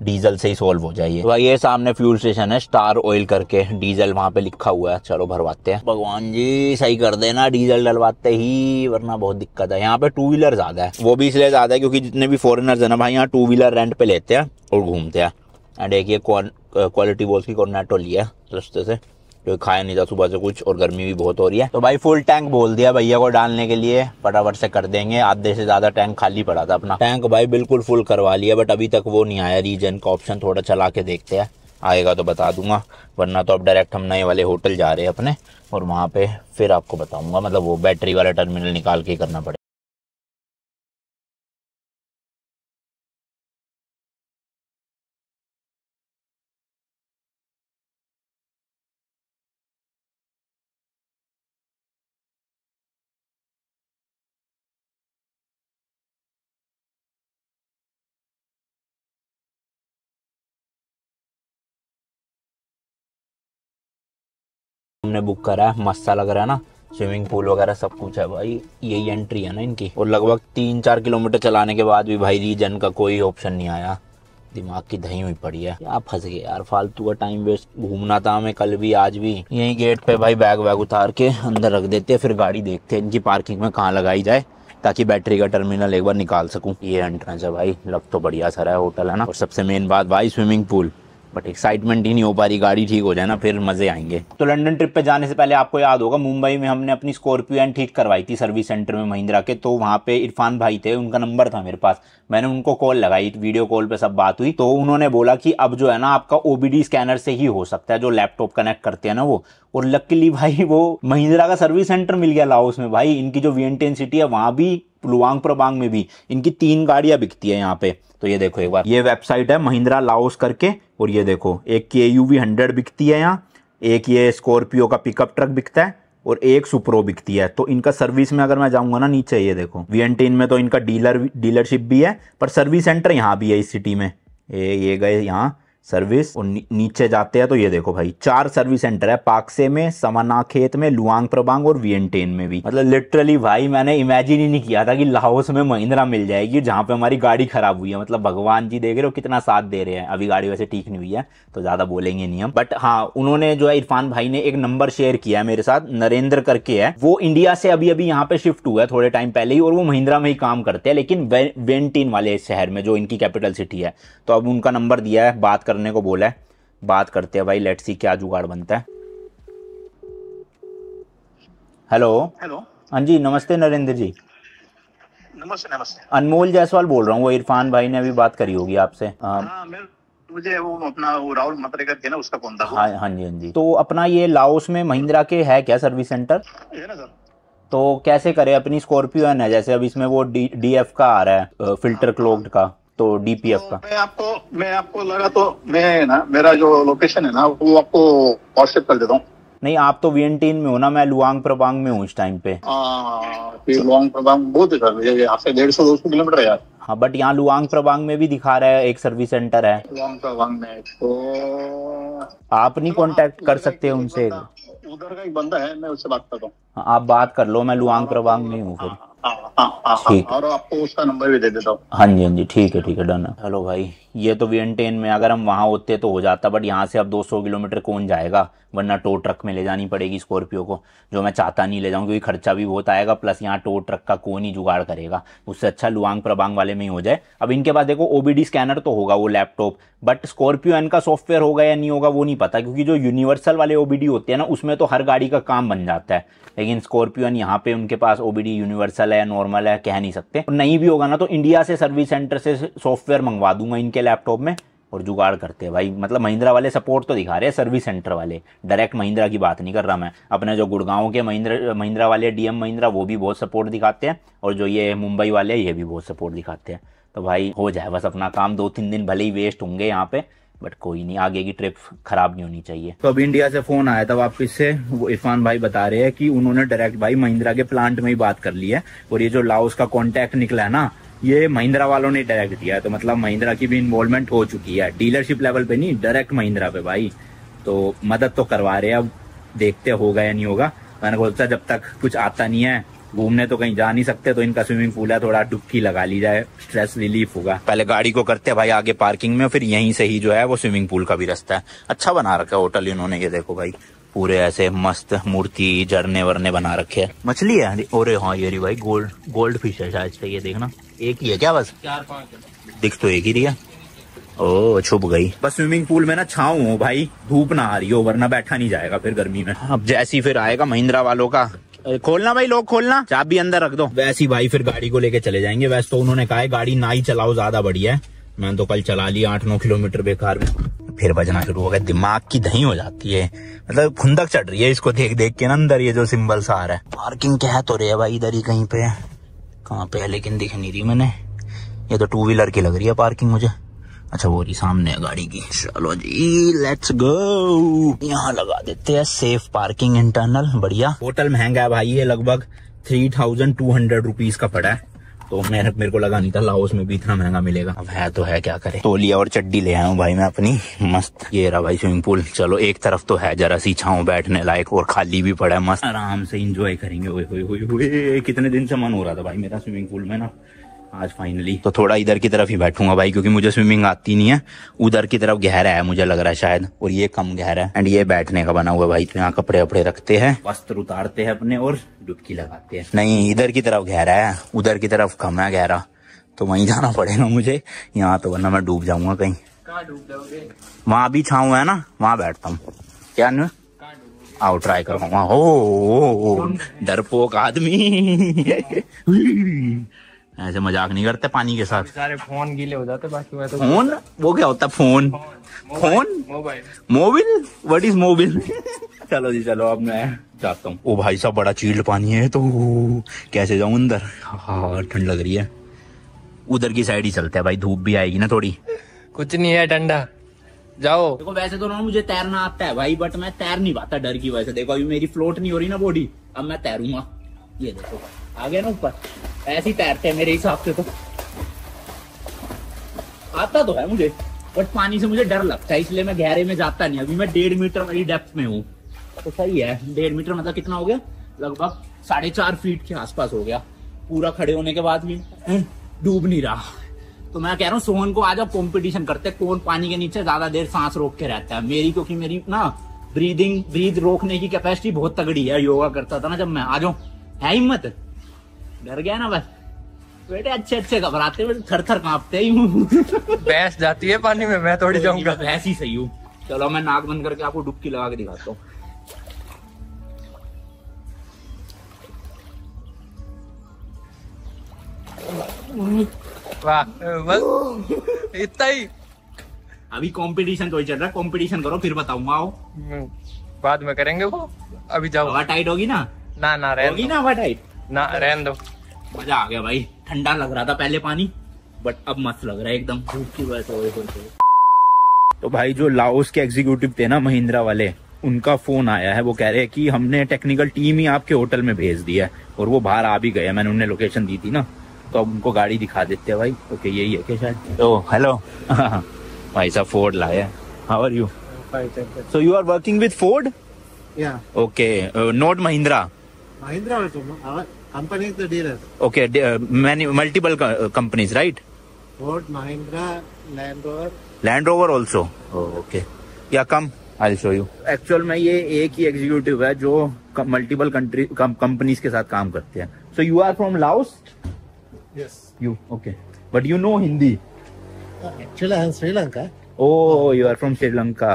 [SPEAKER 1] डीजल से ही सॉल्व हो जाइए भाई ये सामने फ्यूल स्टेशन है स्टार ऑयल करके डीजल वहाँ पे लिखा हुआ है चलो भरवाते हैं भगवान जी सही कर देना डीजल डलवाते ही वरना बहुत दिक्कत है यहाँ पे टू व्हीलर ज़्यादा है वो भी इसलिए ज़्यादा है क्योंकि जितने भी फॉरेनर्स है ना भाई यहाँ टू व्हीलर रेंट पे लेते हैं और घूमते हैं एंड एक ये क्वालिटी बॉल्स की कॉर्नेटो लिया रस्ते से क्योंकि तो खाया नहीं था सुबह से कुछ और गर्मी भी बहुत हो रही है तो भाई फुल टैंक बोल दिया भैया को डालने के लिए फटाफट से कर देंगे आधे से ज्यादा टैंक खाली पड़ा था अपना टैंक भाई बिल्कुल फुल करवा लिया बट अभी तक वो नहीं आया रीजन का ऑप्शन थोड़ा चला के देखते हैं आएगा तो बता दूंगा वरना तो अब डायरेक्ट हम नए वाले होटल जा रहे हैं अपने और वहाँ पे फिर आपको बताऊंगा मतलब वो बैटरी वाला टर्मिनल निकाल के करना पड़ेगा हमने बुक करा है मस्त लग रहा है ना स्विमिंग पूल वगैरह सब कुछ है भाई यही एंट्री है ना इनकी और लगभग तीन चार किलोमीटर चलाने के बाद भी भाई रीजन का कोई ऑप्शन नहीं आया दिमाग की दही हुई पड़ी है आप फंस गए यार फालतू का टाइम वेस्ट घूमना था हमें कल भी आज भी यही गेट पे भाई बैग वैग उतार के अंदर रख देते फिर गाड़ी देखते इनकी पार्किंग में कहाँ लगाई जाए ताकि बैटरी का टर्मिनल एक बार निकाल सकूं ये एंट्रेंस है भाई लग तो बढ़िया सारा है होटल है ना और सबसे मेन बात भाई स्विमिंग पूल बट एक्साइटमेंट ही नहीं हो पा रही गाड़ी ठीक हो जाए ना फिर मज़े आएंगे तो लंदन ट्रिप पे जाने से पहले आपको याद होगा मुंबई में हमने अपनी स्कॉर्पियो एंड ठीक करवाई थी सर्विस सेंटर में महिंद्रा के तो वहाँ पे इरफान भाई थे उनका नंबर था मेरे पास मैंने उनको कॉल लगाई वीडियो कॉल पर सब बात हुई तो उन्होंने बोला कि अब जो है ना आपका ओबीडी स्कैनर से ही हो सकता है जो लैपटॉप कनेक्ट करते हैं ना वो और लकीली (laughs) भाई वो महिंद्रा का सर्विस सेंटर मिल गया लाहौस में भाई इनकी जो वी सिटी है वहां भी लुवांग प्रबांग में भी इनकी तीन गाड़ियां बिकती है यहाँ पे तो ये देखो एक बार ये वेबसाइट है महिंद्रा लाओस करके और ये देखो एक के यू वी हंड्रेड बिकती है यहाँ एक ये स्कॉर्पियो का पिकअप ट्रक बिकता है और एक सुप्रो बिकती है तो इनका सर्विस में अगर मैं जाऊंगा ना नीचे ये देखो वी में तो इनका डीलर डीलरशिप भी है पर सर्विस सेंटर यहाँ भी है इस सिटी में ये ये गए यहाँ सर्विस और नी, नीचे जाते हैं तो ये देखो भाई चार सर्विस सेंटर है पाक्से में समानाखेत में लुआंग प्रबांग और वियंटेन में भी मतलब लिटरली भाई मैंने इमेजिन ही नहीं किया था कि लाहौस में महिंद्रा मिल जाएगी जहां पे हमारी गाड़ी खराब हुई है मतलब भगवान जी देख रहे हो कितना साथ दे रहे हैं अभी गाड़ी वैसे ठीक नहीं हुई है तो ज़्यादा बोलेंगे नहीं हम बट हाँ उन्होंने जो है इरफान भाई ने एक नंबर शेयर किया है मेरे साथ नरेंद्र करके है वो इंडिया से अभी अभी यहाँ पे शिफ्ट हुआ है थोड़े टाइम पहले ही और वो महिंद्रा में ही काम करते हैं लेकिन वेंटीन वाले शहर में जो इनकी कैपिटल सिटी है तो अब उनका नंबर दिया है बात करने को बोला है बात करते हैं भाई लेट्स सी क्या जुगाड़ बनता है हेलो हेलो हाँ जी नमस्ते नरेंद्र जी नमस्ते नमस्ते अनमोल जायसवाल बोल रहा हूँ वो इरफान भाई ने अभी बात करी होगी आपसे हाँ, मुझे वो अपना वो राहुल मतरेकर थे ना उसका फोन था हाँ हाँ जी हाँ जी तो अपना ये लाओस में महिंद्रा के है क्या सर्विस सेंटर है ना सर तो कैसे करें अपनी स्कॉर्पियो है ना जैसे अब इसमें वो डी डी एफ का आ रहा है फिल्टर हाँ, हाँ। क्लोक्ड का तो डीपीएफ तो का मैं आपको मैं आपको लगा तो मैं ना मेरा जो लोकेशन है ना वो आपको व्हाट्सएप कर देता हूँ नहीं आप तो वियंटीन में हो ना मैं लुआंग प्रबांग में हूँ इस टाइम पे लुआंग हाँ, प्रबांग बहुत आपसे डेढ़ सौ दो सौ किलोमीटर है यार हाँ बट यहाँ लुआंग प्रबांग में भी दिखा रहा है एक सर्विस सेंटर है
[SPEAKER 2] लुआंग प्रबांग में तो
[SPEAKER 1] आप नहीं कांटेक्ट कर सकते उनसे
[SPEAKER 2] उधर का एक बंदा है मैं उससे बात करता हूँ
[SPEAKER 1] हाँ, आप बात कर लो मैं लुआंग प्रबांग हाँ, में हूँ फिर हाँ हाँ हाँ और
[SPEAKER 2] आपको उसका नंबर
[SPEAKER 1] भी दे देता हूँ हाँ जी हाँ जी ठीक है ठीक है डन हेलो भाई ये तो वी एन टेन में अगर हम वहाँ होते तो हो जाता बट यहाँ से अब 200 किलोमीटर कौन जाएगा वरना टो ट्रक में ले जानी पड़ेगी स्कॉर्पियो को जो मैं चाहता नहीं ले जाऊँ क्योंकि खर्चा भी बहुत आएगा प्लस यहाँ टो ट्रक का कौन ही जुगाड़ करेगा उससे अच्छा लुआंग प्रबांग वाले में ही हो जाए अब इनके पास देखो ओ स्कैनर तो होगा वो लैपटॉप बट स्कॉर्पियो एन का सॉफ्टवेयर होगा या नहीं होगा वो नहीं पता क्योंकि जो यूनिवर्सल वाले ओ होते हैं ना उसमें तो हर गाड़ी का काम बन जाता है लेकिन स्कॉर्पियो एन यहाँ पे उनके पास ओ यूनिवर्सल है नॉर्मल है कह नहीं सकते नहीं भी होगा ना तो इंडिया से सर्विस सेंटर से सॉफ्टवेयर मंगवा दूंगा इनके लैपटॉप में और जुगाड़ करते हैं भाई मतलब महिंद्रा वाले सपोर्ट तो दिखा रहे हैं सर्विस सेंटर वाले डायरेक्ट महिंद्रा की बात नहीं कर रहा मैं अपने जो गुड़गांव के महिंद्रा महिंद्रा वाले डीएम महिंद्रा वो भी बहुत सपोर्ट दिखाते हैं और जो ये मुंबई वाले ये भी बहुत सपोर्ट दिखाते हैं तो भाई हो जाए बस अपना काम दो तीन दिन भले ही वेस्ट होंगे यहाँ पे बट कोई नहीं आगे की ट्रिप खराब नहीं होनी चाहिए तो अब इंडिया से फोन आया था वापिस से वो इरफान भाई बता रहे हैं कि उन्होंने डायरेक्ट भाई महिंद्रा के प्लांट में ही बात कर ली है और ये जो लाओस का कॉन्टेक्ट निकला है ना ये महिंद्रा वालों ने डायरेक्ट दिया है तो मतलब महिंद्रा की भी इन्वॉल्वमेंट हो चुकी है डीलरशिप लेवल पे नहीं डायरेक्ट महिंद्रा पे भाई तो मदद तो करवा रहे हैं अब देखते होगा या नहीं होगा मैंने बोलता जब तक कुछ आता नहीं है घूमने तो कहीं जा नहीं सकते तो इनका स्विमिंग पूल है थोड़ा डुबकी लगा ली जाए स्ट्रेस रिलीफ होगा पहले गाड़ी को करते भाई आगे पार्किंग में फिर यहीं से ही जो है वो स्विमिंग पूल का भी रास्ता है अच्छा बना रखा है होटल इन्होंने ये देखो भाई पूरे ऐसे मस्त मूर्ति झरने वरने बना रखे है मछली है और हाँ ये भाई गोल्ड गोल्ड फिश है शायद ये देखना एक ही है क्या बस चार
[SPEAKER 2] पाँच
[SPEAKER 1] दिख तो एक ही दिया ओ छुप गई बस स्विमिंग पूल में ना छाऊ हो भाई धूप ना आ रही हो वरना बैठा नहीं जाएगा फिर गर्मी में अब जैसी फिर आएगा महिंद्रा वालों का खोलना भाई लोग खोलना चाप भी अंदर रख दो वैसी भाई फिर गाड़ी को लेके चले जाएंगे वैसे तो उन्होंने कहा गाड़ी ना ही चलाओ ज्यादा बढ़िया है मैंने तो कल चला लिया आठ नौ किलोमीटर बेकार में तो फिर बजना शुरू हो गया दिमाग की दही हो जाती है मतलब खुंदक चढ़ रही है इसको देख देख के ना अंदर ये जो सिंबल्स आ रहा है पार्किंग क्या तो रे भाई इधर ही कहीं पे कहाँ पे है लेकिन दिख नहीं रही मैंने ये तो टू व्हीलर की लग रही है पार्किंग मुझे अच्छा वो रही सामने है गाड़ी की चलो जी लेट्स गो यहाँ लगा देते हैं सेफ पार्किंग इंटरनल बढ़िया होटल महंगा है भाई ये लगभग three thousand two hundred rupees का पड़ा है तो मैंने मेरे को लगा नहीं था लाहौस में भी इतना महंगा मिलेगा अब है तो है क्या करे तोलिया और चड्डी ले आया भाई मैं अपनी मस्त ये रहा भाई स्विमिंग पूल चलो एक तरफ तो है जरा सी छाऊ बैठने लायक और खाली भी पड़ा है मस्त आराम से इंजॉय करेंगे कितने दिन से मन हो रहा था भाई मेरा स्विमिंग पूल में ना आज फाइनली तो थोड़ा इधर की तरफ ही बैठूंगा भाई क्योंकि मुझे स्विमिंग आती नहीं है उधर की तरफ गहरा है मुझे लग रहा है शायद और ये कम गहरा है एंड ये बैठने का बना हुआ भाई तो यहाँ कपड़े वपड़े रखते हैं वस्त्र उतारते हैं अपने और डुबकी लगाते हैं नहीं इधर की तरफ गहरा है उधर की तरफ कम है गहरा तो वहीं जाना पड़ेगा मुझे यहाँ तो वरना मैं डूब जाऊंगा कहीं डूब वहाँ भी छाऊ है ना वहाँ बैठता हूँ क्या आओ ट्राई करो हो डरपोक आदमी (laughs) ऐसे मजाक नहीं करते पानी के साथ सारे फोन गीले हो जाते बाकी मैं तो फोन वो क्या होता है phone phone mobile mobile what is mobile चलो जी चलो अब मैं जाता हूँ ओ भाई साहब बड़ा चील्ड पानी है तो कैसे जाऊँ अंदर हाँ ठंड लग रही है उधर की साइड ही चलते है भाई धूप भी आएगी ना थोड़ी कुछ नहीं है ठंडा जाओ देखो वैसे तो ना मुझे तैरना आता है भाई बट मैं तैर नहीं पाता डर की वजह से देखो अभी मेरी फ्लोट नहीं हो रही ना बॉडी अब मैं तैरूंगा ये देखो भाई आ गया ना ऊपर ऐसे ही तैरते हैं मेरे हिसाब से तो आता तो है मुझे बट पानी से मुझे डर लगता है इसलिए मैं गहरे में जाता नहीं अभी मैं डेढ़ मीटर वाली डेप्थ में हूँ तो सही है डेढ़ मीटर मतलब कितना हो गया लगभग साढ़े चार फीट के आसपास हो गया पूरा खड़े होने के बाद भी हम्म, डूब नहीं रहा तो मैं कह रहा हूँ सोहन को आज आप कॉम्पिटिशन करते हैं कौन पानी के नीचे ज्यादा देर सांस रोक के रहता है मेरी क्योंकि मेरी ना ब्रीदिंग ब्रीद रोकने की कैपेसिटी बहुत तगड़ी है योगा करता था ना जब मैं आ जाऊँ है हिम्मत डर गया ना बस बेटे अच्छे अच्छे घबराते बेटे थर थर कांपते ही हूँ भैंस जाती है पानी में मैं थोड़ी जाऊंगा भैंस ही सही हूँ चलो मैं नाक बंद करके आपको डुबकी लगा के दिखाता हूँ वाह इतना ही अभी कंपटीशन तो चल रहा है कंपटीशन करो फिर बताऊंगा आओ हम्म, बाद में करेंगे वो अभी जाओ हवा टाइट होगी ना ना ना रहेगी ना हवा टाइट ना रहन दो मजा आ गया भाई ठंडा लग रहा था पहले पानी बट अब मस्त लग रहा है एकदम धूप की वजह से तो भाई जो लाओस के एग्जीक्यूटिव थे ना महिंद्रा वाले उनका फोन आया है वो कह रहे हैं कि हमने टेक्निकल टीम ही आपके होटल में भेज दिया है और वो बाहर आ भी गए मैंने उन्हें लोकेशन दी थी ना तो अब उनको गाड़ी दिखा देते हैं भाई ओके तो यही है के शायद तो हेलो (laughs) भाई साहब फोर्ड लाया how are you so you are working with Ford okay not Mahindra
[SPEAKER 2] Mahindra Company is the dealer.
[SPEAKER 1] Okay, de- uh, many multiple co- uh, companies, right?
[SPEAKER 2] Ford, Mahindra, Land Rover.
[SPEAKER 1] Land Rover also. Oh, okay. Yeah, come. I show you actual में ये एक ही executive है जो multiple country companies के साथ काम करते हैं so you are from Laos yes you okay but you know Hindi
[SPEAKER 2] actually I am Sri Lanka
[SPEAKER 1] oh you are from Sri Lanka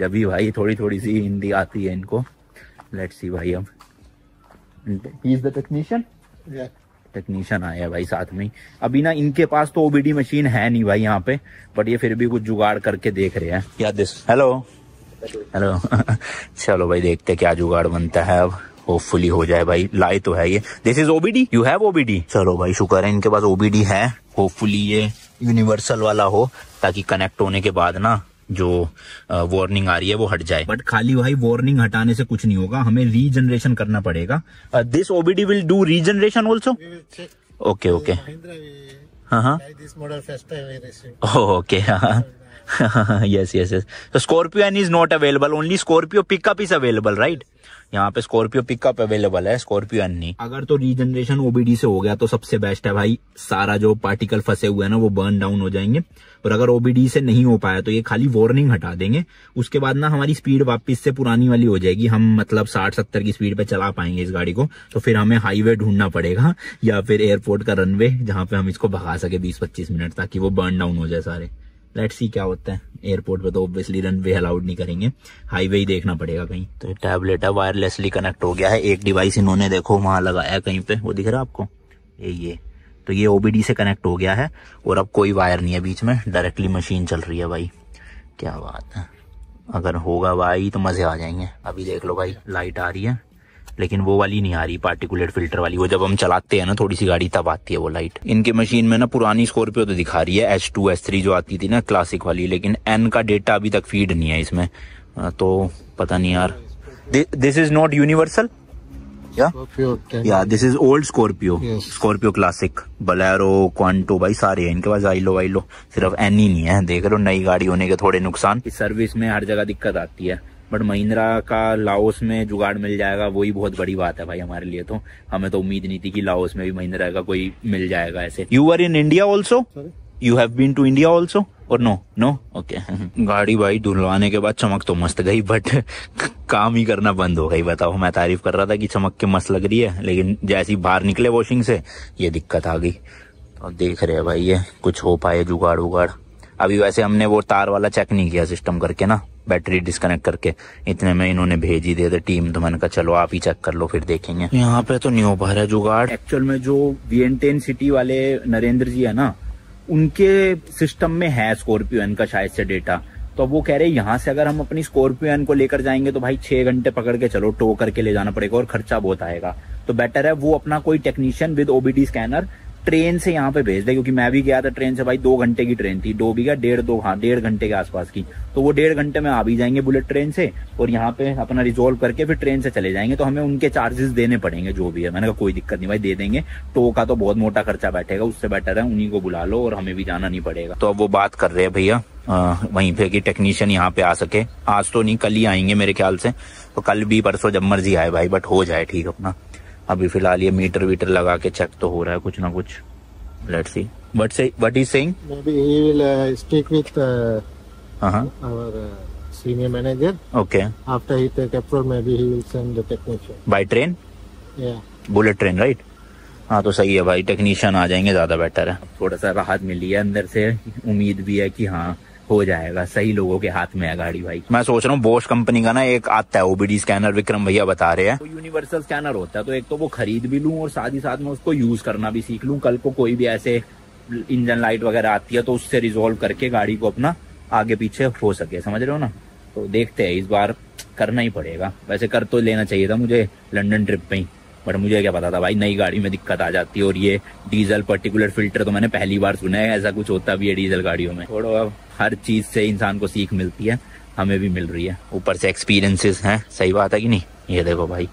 [SPEAKER 1] जब भी भाई थोड़ी थोड़ी सी हिंदी आती है इनको लेट्स सी भाई अब इज द टेक्नीशियन टेक्नीशियन आया भाई साथ में अभी ना इनके पास तो ओबीडी मशीन है नहीं भाई यहाँ पे बट ये फिर भी कुछ जुगाड़ करके देख रहे हैं क्या दिस हेलो हेलो चलो भाई देखते क्या जुगाड़ बनता है अब होपफुली हो जाए भाई लाए तो है ये this is OBD you have OBD चलो भाई शुक्र है इनके पास ओबीडी है होपफुली ये यूनिवर्सल वाला हो ताकि कनेक्ट होने के बाद ना जो वार्निंग आ रही है वो हट जाए बट खाली भाई वार्निंग हटाने से कुछ नहीं होगा हमें रीजनरेशन करना पड़ेगा this OBD will do regeneration also okay okay हाँ हाँ ओके oh, (laughs) हाँ, हाँ. यस यस यस तो Scorpio N is not available only Scorpio pickup is available right यहाँ पे स्कॉर्पियो पिकअप अवेलेबल है स्कॉर्पियो एन नहीं अगर तो रीजनरेशन ओबीडी से हो गया तो सबसे बेस्ट है भाई सारा जो पार्टिकल फंसे हुए हैं ना वो बर्न डाउन हो जाएंगे और अगर ओबीडी से नहीं हो पाया तो ये खाली वार्निंग हटा देंगे उसके बाद ना हमारी स्पीड वापिस से पुरानी वाली हो जाएगी हम मतलब साठ सत्तर की स्पीड पे चला पाएंगे इस गाड़ी को तो फिर हमें हाईवे ढूंढना पड़ेगा या फिर एयरपोर्ट का रनवे जहां पे हम इसको भगा सके बीस पच्चीस मिनट ताकि वो बर्न डाउन हो जाए सारे लेट्स सी क्या होता है एयरपोर्ट पे तो ऑब्वियसली वे अलाउड नहीं करेंगे हाईवे ही देखना पड़ेगा कहीं तो ये टैबलेट है वायरलेसली कनेक्ट हो गया है एक डिवाइस इन्होंने देखो वहाँ लगाया कहीं पे वो दिख रहा है आपको ये ये तो ये ओबीडी से कनेक्ट हो गया है और अब कोई वायर नहीं है बीच में डायरेक्टली मशीन चल रही है भाई क्या बात है अगर होगा भाई तो मज़े आ जाएंगे अभी देख लो भाई लाइट आ रही है लेकिन वो वाली नहीं आ रही पार्टिकुलेट फिल्टर वाली वो जब हम चलाते हैं ना थोड़ी सी गाड़ी तब आती है वो लाइट इनके मशीन में ना पुरानी स्कॉर्पियो तो दिखा रही है एस टू एस थ्री जो आती थी ना क्लासिक वाली लेकिन एन का डेटा अभी तक फीड नहीं है इसमें तो पता नहीं यार दिस इज नॉट यूनिवर्सल या this is old Scorpio Scorpio classic Bolero Quanto भाई सारे हैं इनके पास आइलो वाइलो सिर्फ एन ही नहीं है देख लो नई गाड़ी होने के थोड़े नुकसान सर्विस में हर जगह दिक्कत आती है बट महिंद्रा का लाओस में जुगाड़ मिल जाएगा वही बहुत बड़ी बात है भाई हमारे लिए तो हमें तो उम्मीद नहीं थी कि लाओस में भी महिंद्रा का कोई मिल जाएगा ऐसे you are in India also you have been to India also और नो नो ओके गाड़ी भाई धुलवाने के बाद चमक तो मस्त गई बट काम ही करना बंद हो गई बताओ मैं तारीफ कर रहा था कि चमक के मस्त लग रही है लेकिन जैसी बाहर निकले वॉशिंग से ये दिक्कत आ गई तो देख रहे हैं भाई ये कुछ हो पाए जुगाड़ उगाड़ अभी वैसे हमने वो तार वाला चेक नहीं किया सिस्टम करके ना बैटरी डिस्कनेक्ट करके इतने में इन्होंने ही दे दे टीम तो मैंने कहा चलो आप ही चेक कर लो फिर देखेंगे यहाँ पे तो न्यू भर है जुगाड़ एक्चुअल में जो वी सिटी वाले नरेंद्र जी है ना उनके सिस्टम में है स्कॉर्पियो का शायद से डेटा तो वो कह रहे हैं यहाँ से अगर हम अपनी स्कॉर्पियो को लेकर जाएंगे तो भाई छह घंटे पकड़ के चलो टो करके ले जाना पड़ेगा और खर्चा बहुत आएगा तो बेटर है वो अपना कोई technician with OBD scanner train से यहाँ पे भेज दे क्योंकि मैं भी गया था ट्रेन से भाई दो घंटे की ट्रेन थी डोबी का डेढ़ दो हाँ डेढ़ घंटे के आसपास की तो वो डेढ़ घंटे में आ भी जाएंगे बुलेट ट्रेन से और यहाँ पे अपना रिजोल्व करके फिर ट्रेन से चले जाएंगे तो हमें उनके चार्जेस देने पड़ेंगे जो भी है मैंने कहा कोई दिक्कत नहीं भाई दे देंगे टो का तो बहुत मोटा खर्चा बैठेगा उससे बेटर है उन्हीं को बुला लो और हमें भी जाना नहीं पड़ेगा तो अब वो बात कर रहे हैं भैया वहीं पे की टेक्नीशियन यहाँ पे आ सके आज तो नहीं कल ही आएंगे मेरे ख्याल से तो कल भी परसों जब मर्जी आए भाई बट हो जाए ठीक अपना अभी फिलहाल ये मीटर वीटर लगा के चेक तो हो रहा है कुछ ना कुछ let see what say what is saying train bullet train right हाँ तो सही है बेटर है थोड़ा सा राहत मिली है अंदर से उम्मीद भी है की हाँ हो जाएगा सही लोगों के हाथ में है गाड़ी भाई मैं सोच रहा हूँ बोश कंपनी का ना एक आता है ओबीडी स्कैनर विक्रम भैया बता रहे हैं तो यूनिवर्सल स्कैनर होता है तो एक तो वो खरीद भी लूँ और साथ ही साथ में उसको यूज करना भी सीख लूँ कल को कोई भी ऐसे इंजन लाइट वगैरह आती है तो उससे रिजोल्व करके गाड़ी को अपना आगे पीछे हो सके समझ रहे हो ना तो देखते हैं इस बार करना ही पड़ेगा वैसे कर तो लेना चाहिए था मुझे लंदन ट्रिप पे ही बट मुझे क्या पता था भाई नई गाड़ी में दिक्कत आ जाती है और ये डीजल पर्टिकुलर फिल्टर तो मैंने पहली बार सुना है ऐसा कुछ होता भी है डीजल गाड़ियों में थोड़ा हर चीज से इंसान को सीख मिलती है हमें भी मिल रही है ऊपर से एक्सपीरियंसेस हैं सही बात है कि नहीं ये देखो भाई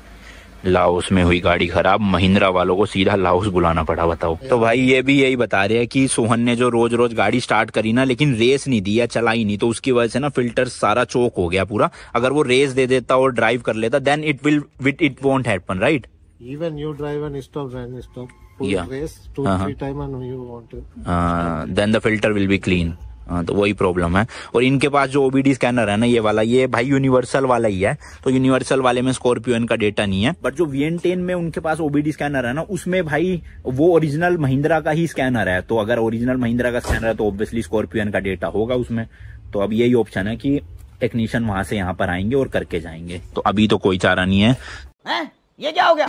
[SPEAKER 1] लाहौस में हुई गाड़ी खराब महिंद्रा वालों को सीधा लाहौस बुलाना पड़ा बताओ तो भाई ये भी यही बता रहे हैं कि सोहन ने जो रोज रोज गाड़ी स्टार्ट करी ना लेकिन रेस नहीं दी या चलाई नहीं तो उसकी वजह से ना फिल्टर सारा चोक हो गया पूरा अगर वो रेस दे देता और ड्राइव कर लेता then it will it won't happen right
[SPEAKER 2] even you drive and stop and stop
[SPEAKER 1] Pull yeah. race two uh-huh. three
[SPEAKER 2] time and you want to
[SPEAKER 1] uh, then the filter will be clean uh, तो वही problem है और इनके पास जो OBD scanner है ना ये वाला ये भाई यूनिवर्सल वाला ही है तो यूनिवर्सल वाले में स्कॉर्पियो का डेटा नहीं है बट जो वी टेन में उनके पास ओबीडी स्कैनर है ना उसमें भाई वो ओरिजिनल महिंद्रा का ही स्कैनर है तो अगर ओरिजिनल महिंद्रा का स्कैनर है तो ऑब्वियसली स्कॉर्पियो का डेटा होगा उसमें तो अब यही ऑप्शन है कि टेक्नीशियन वहां से यहाँ पर आएंगे और करके जाएंगे तो अभी तो कोई चारा नहीं है, है? ये क्या हो गया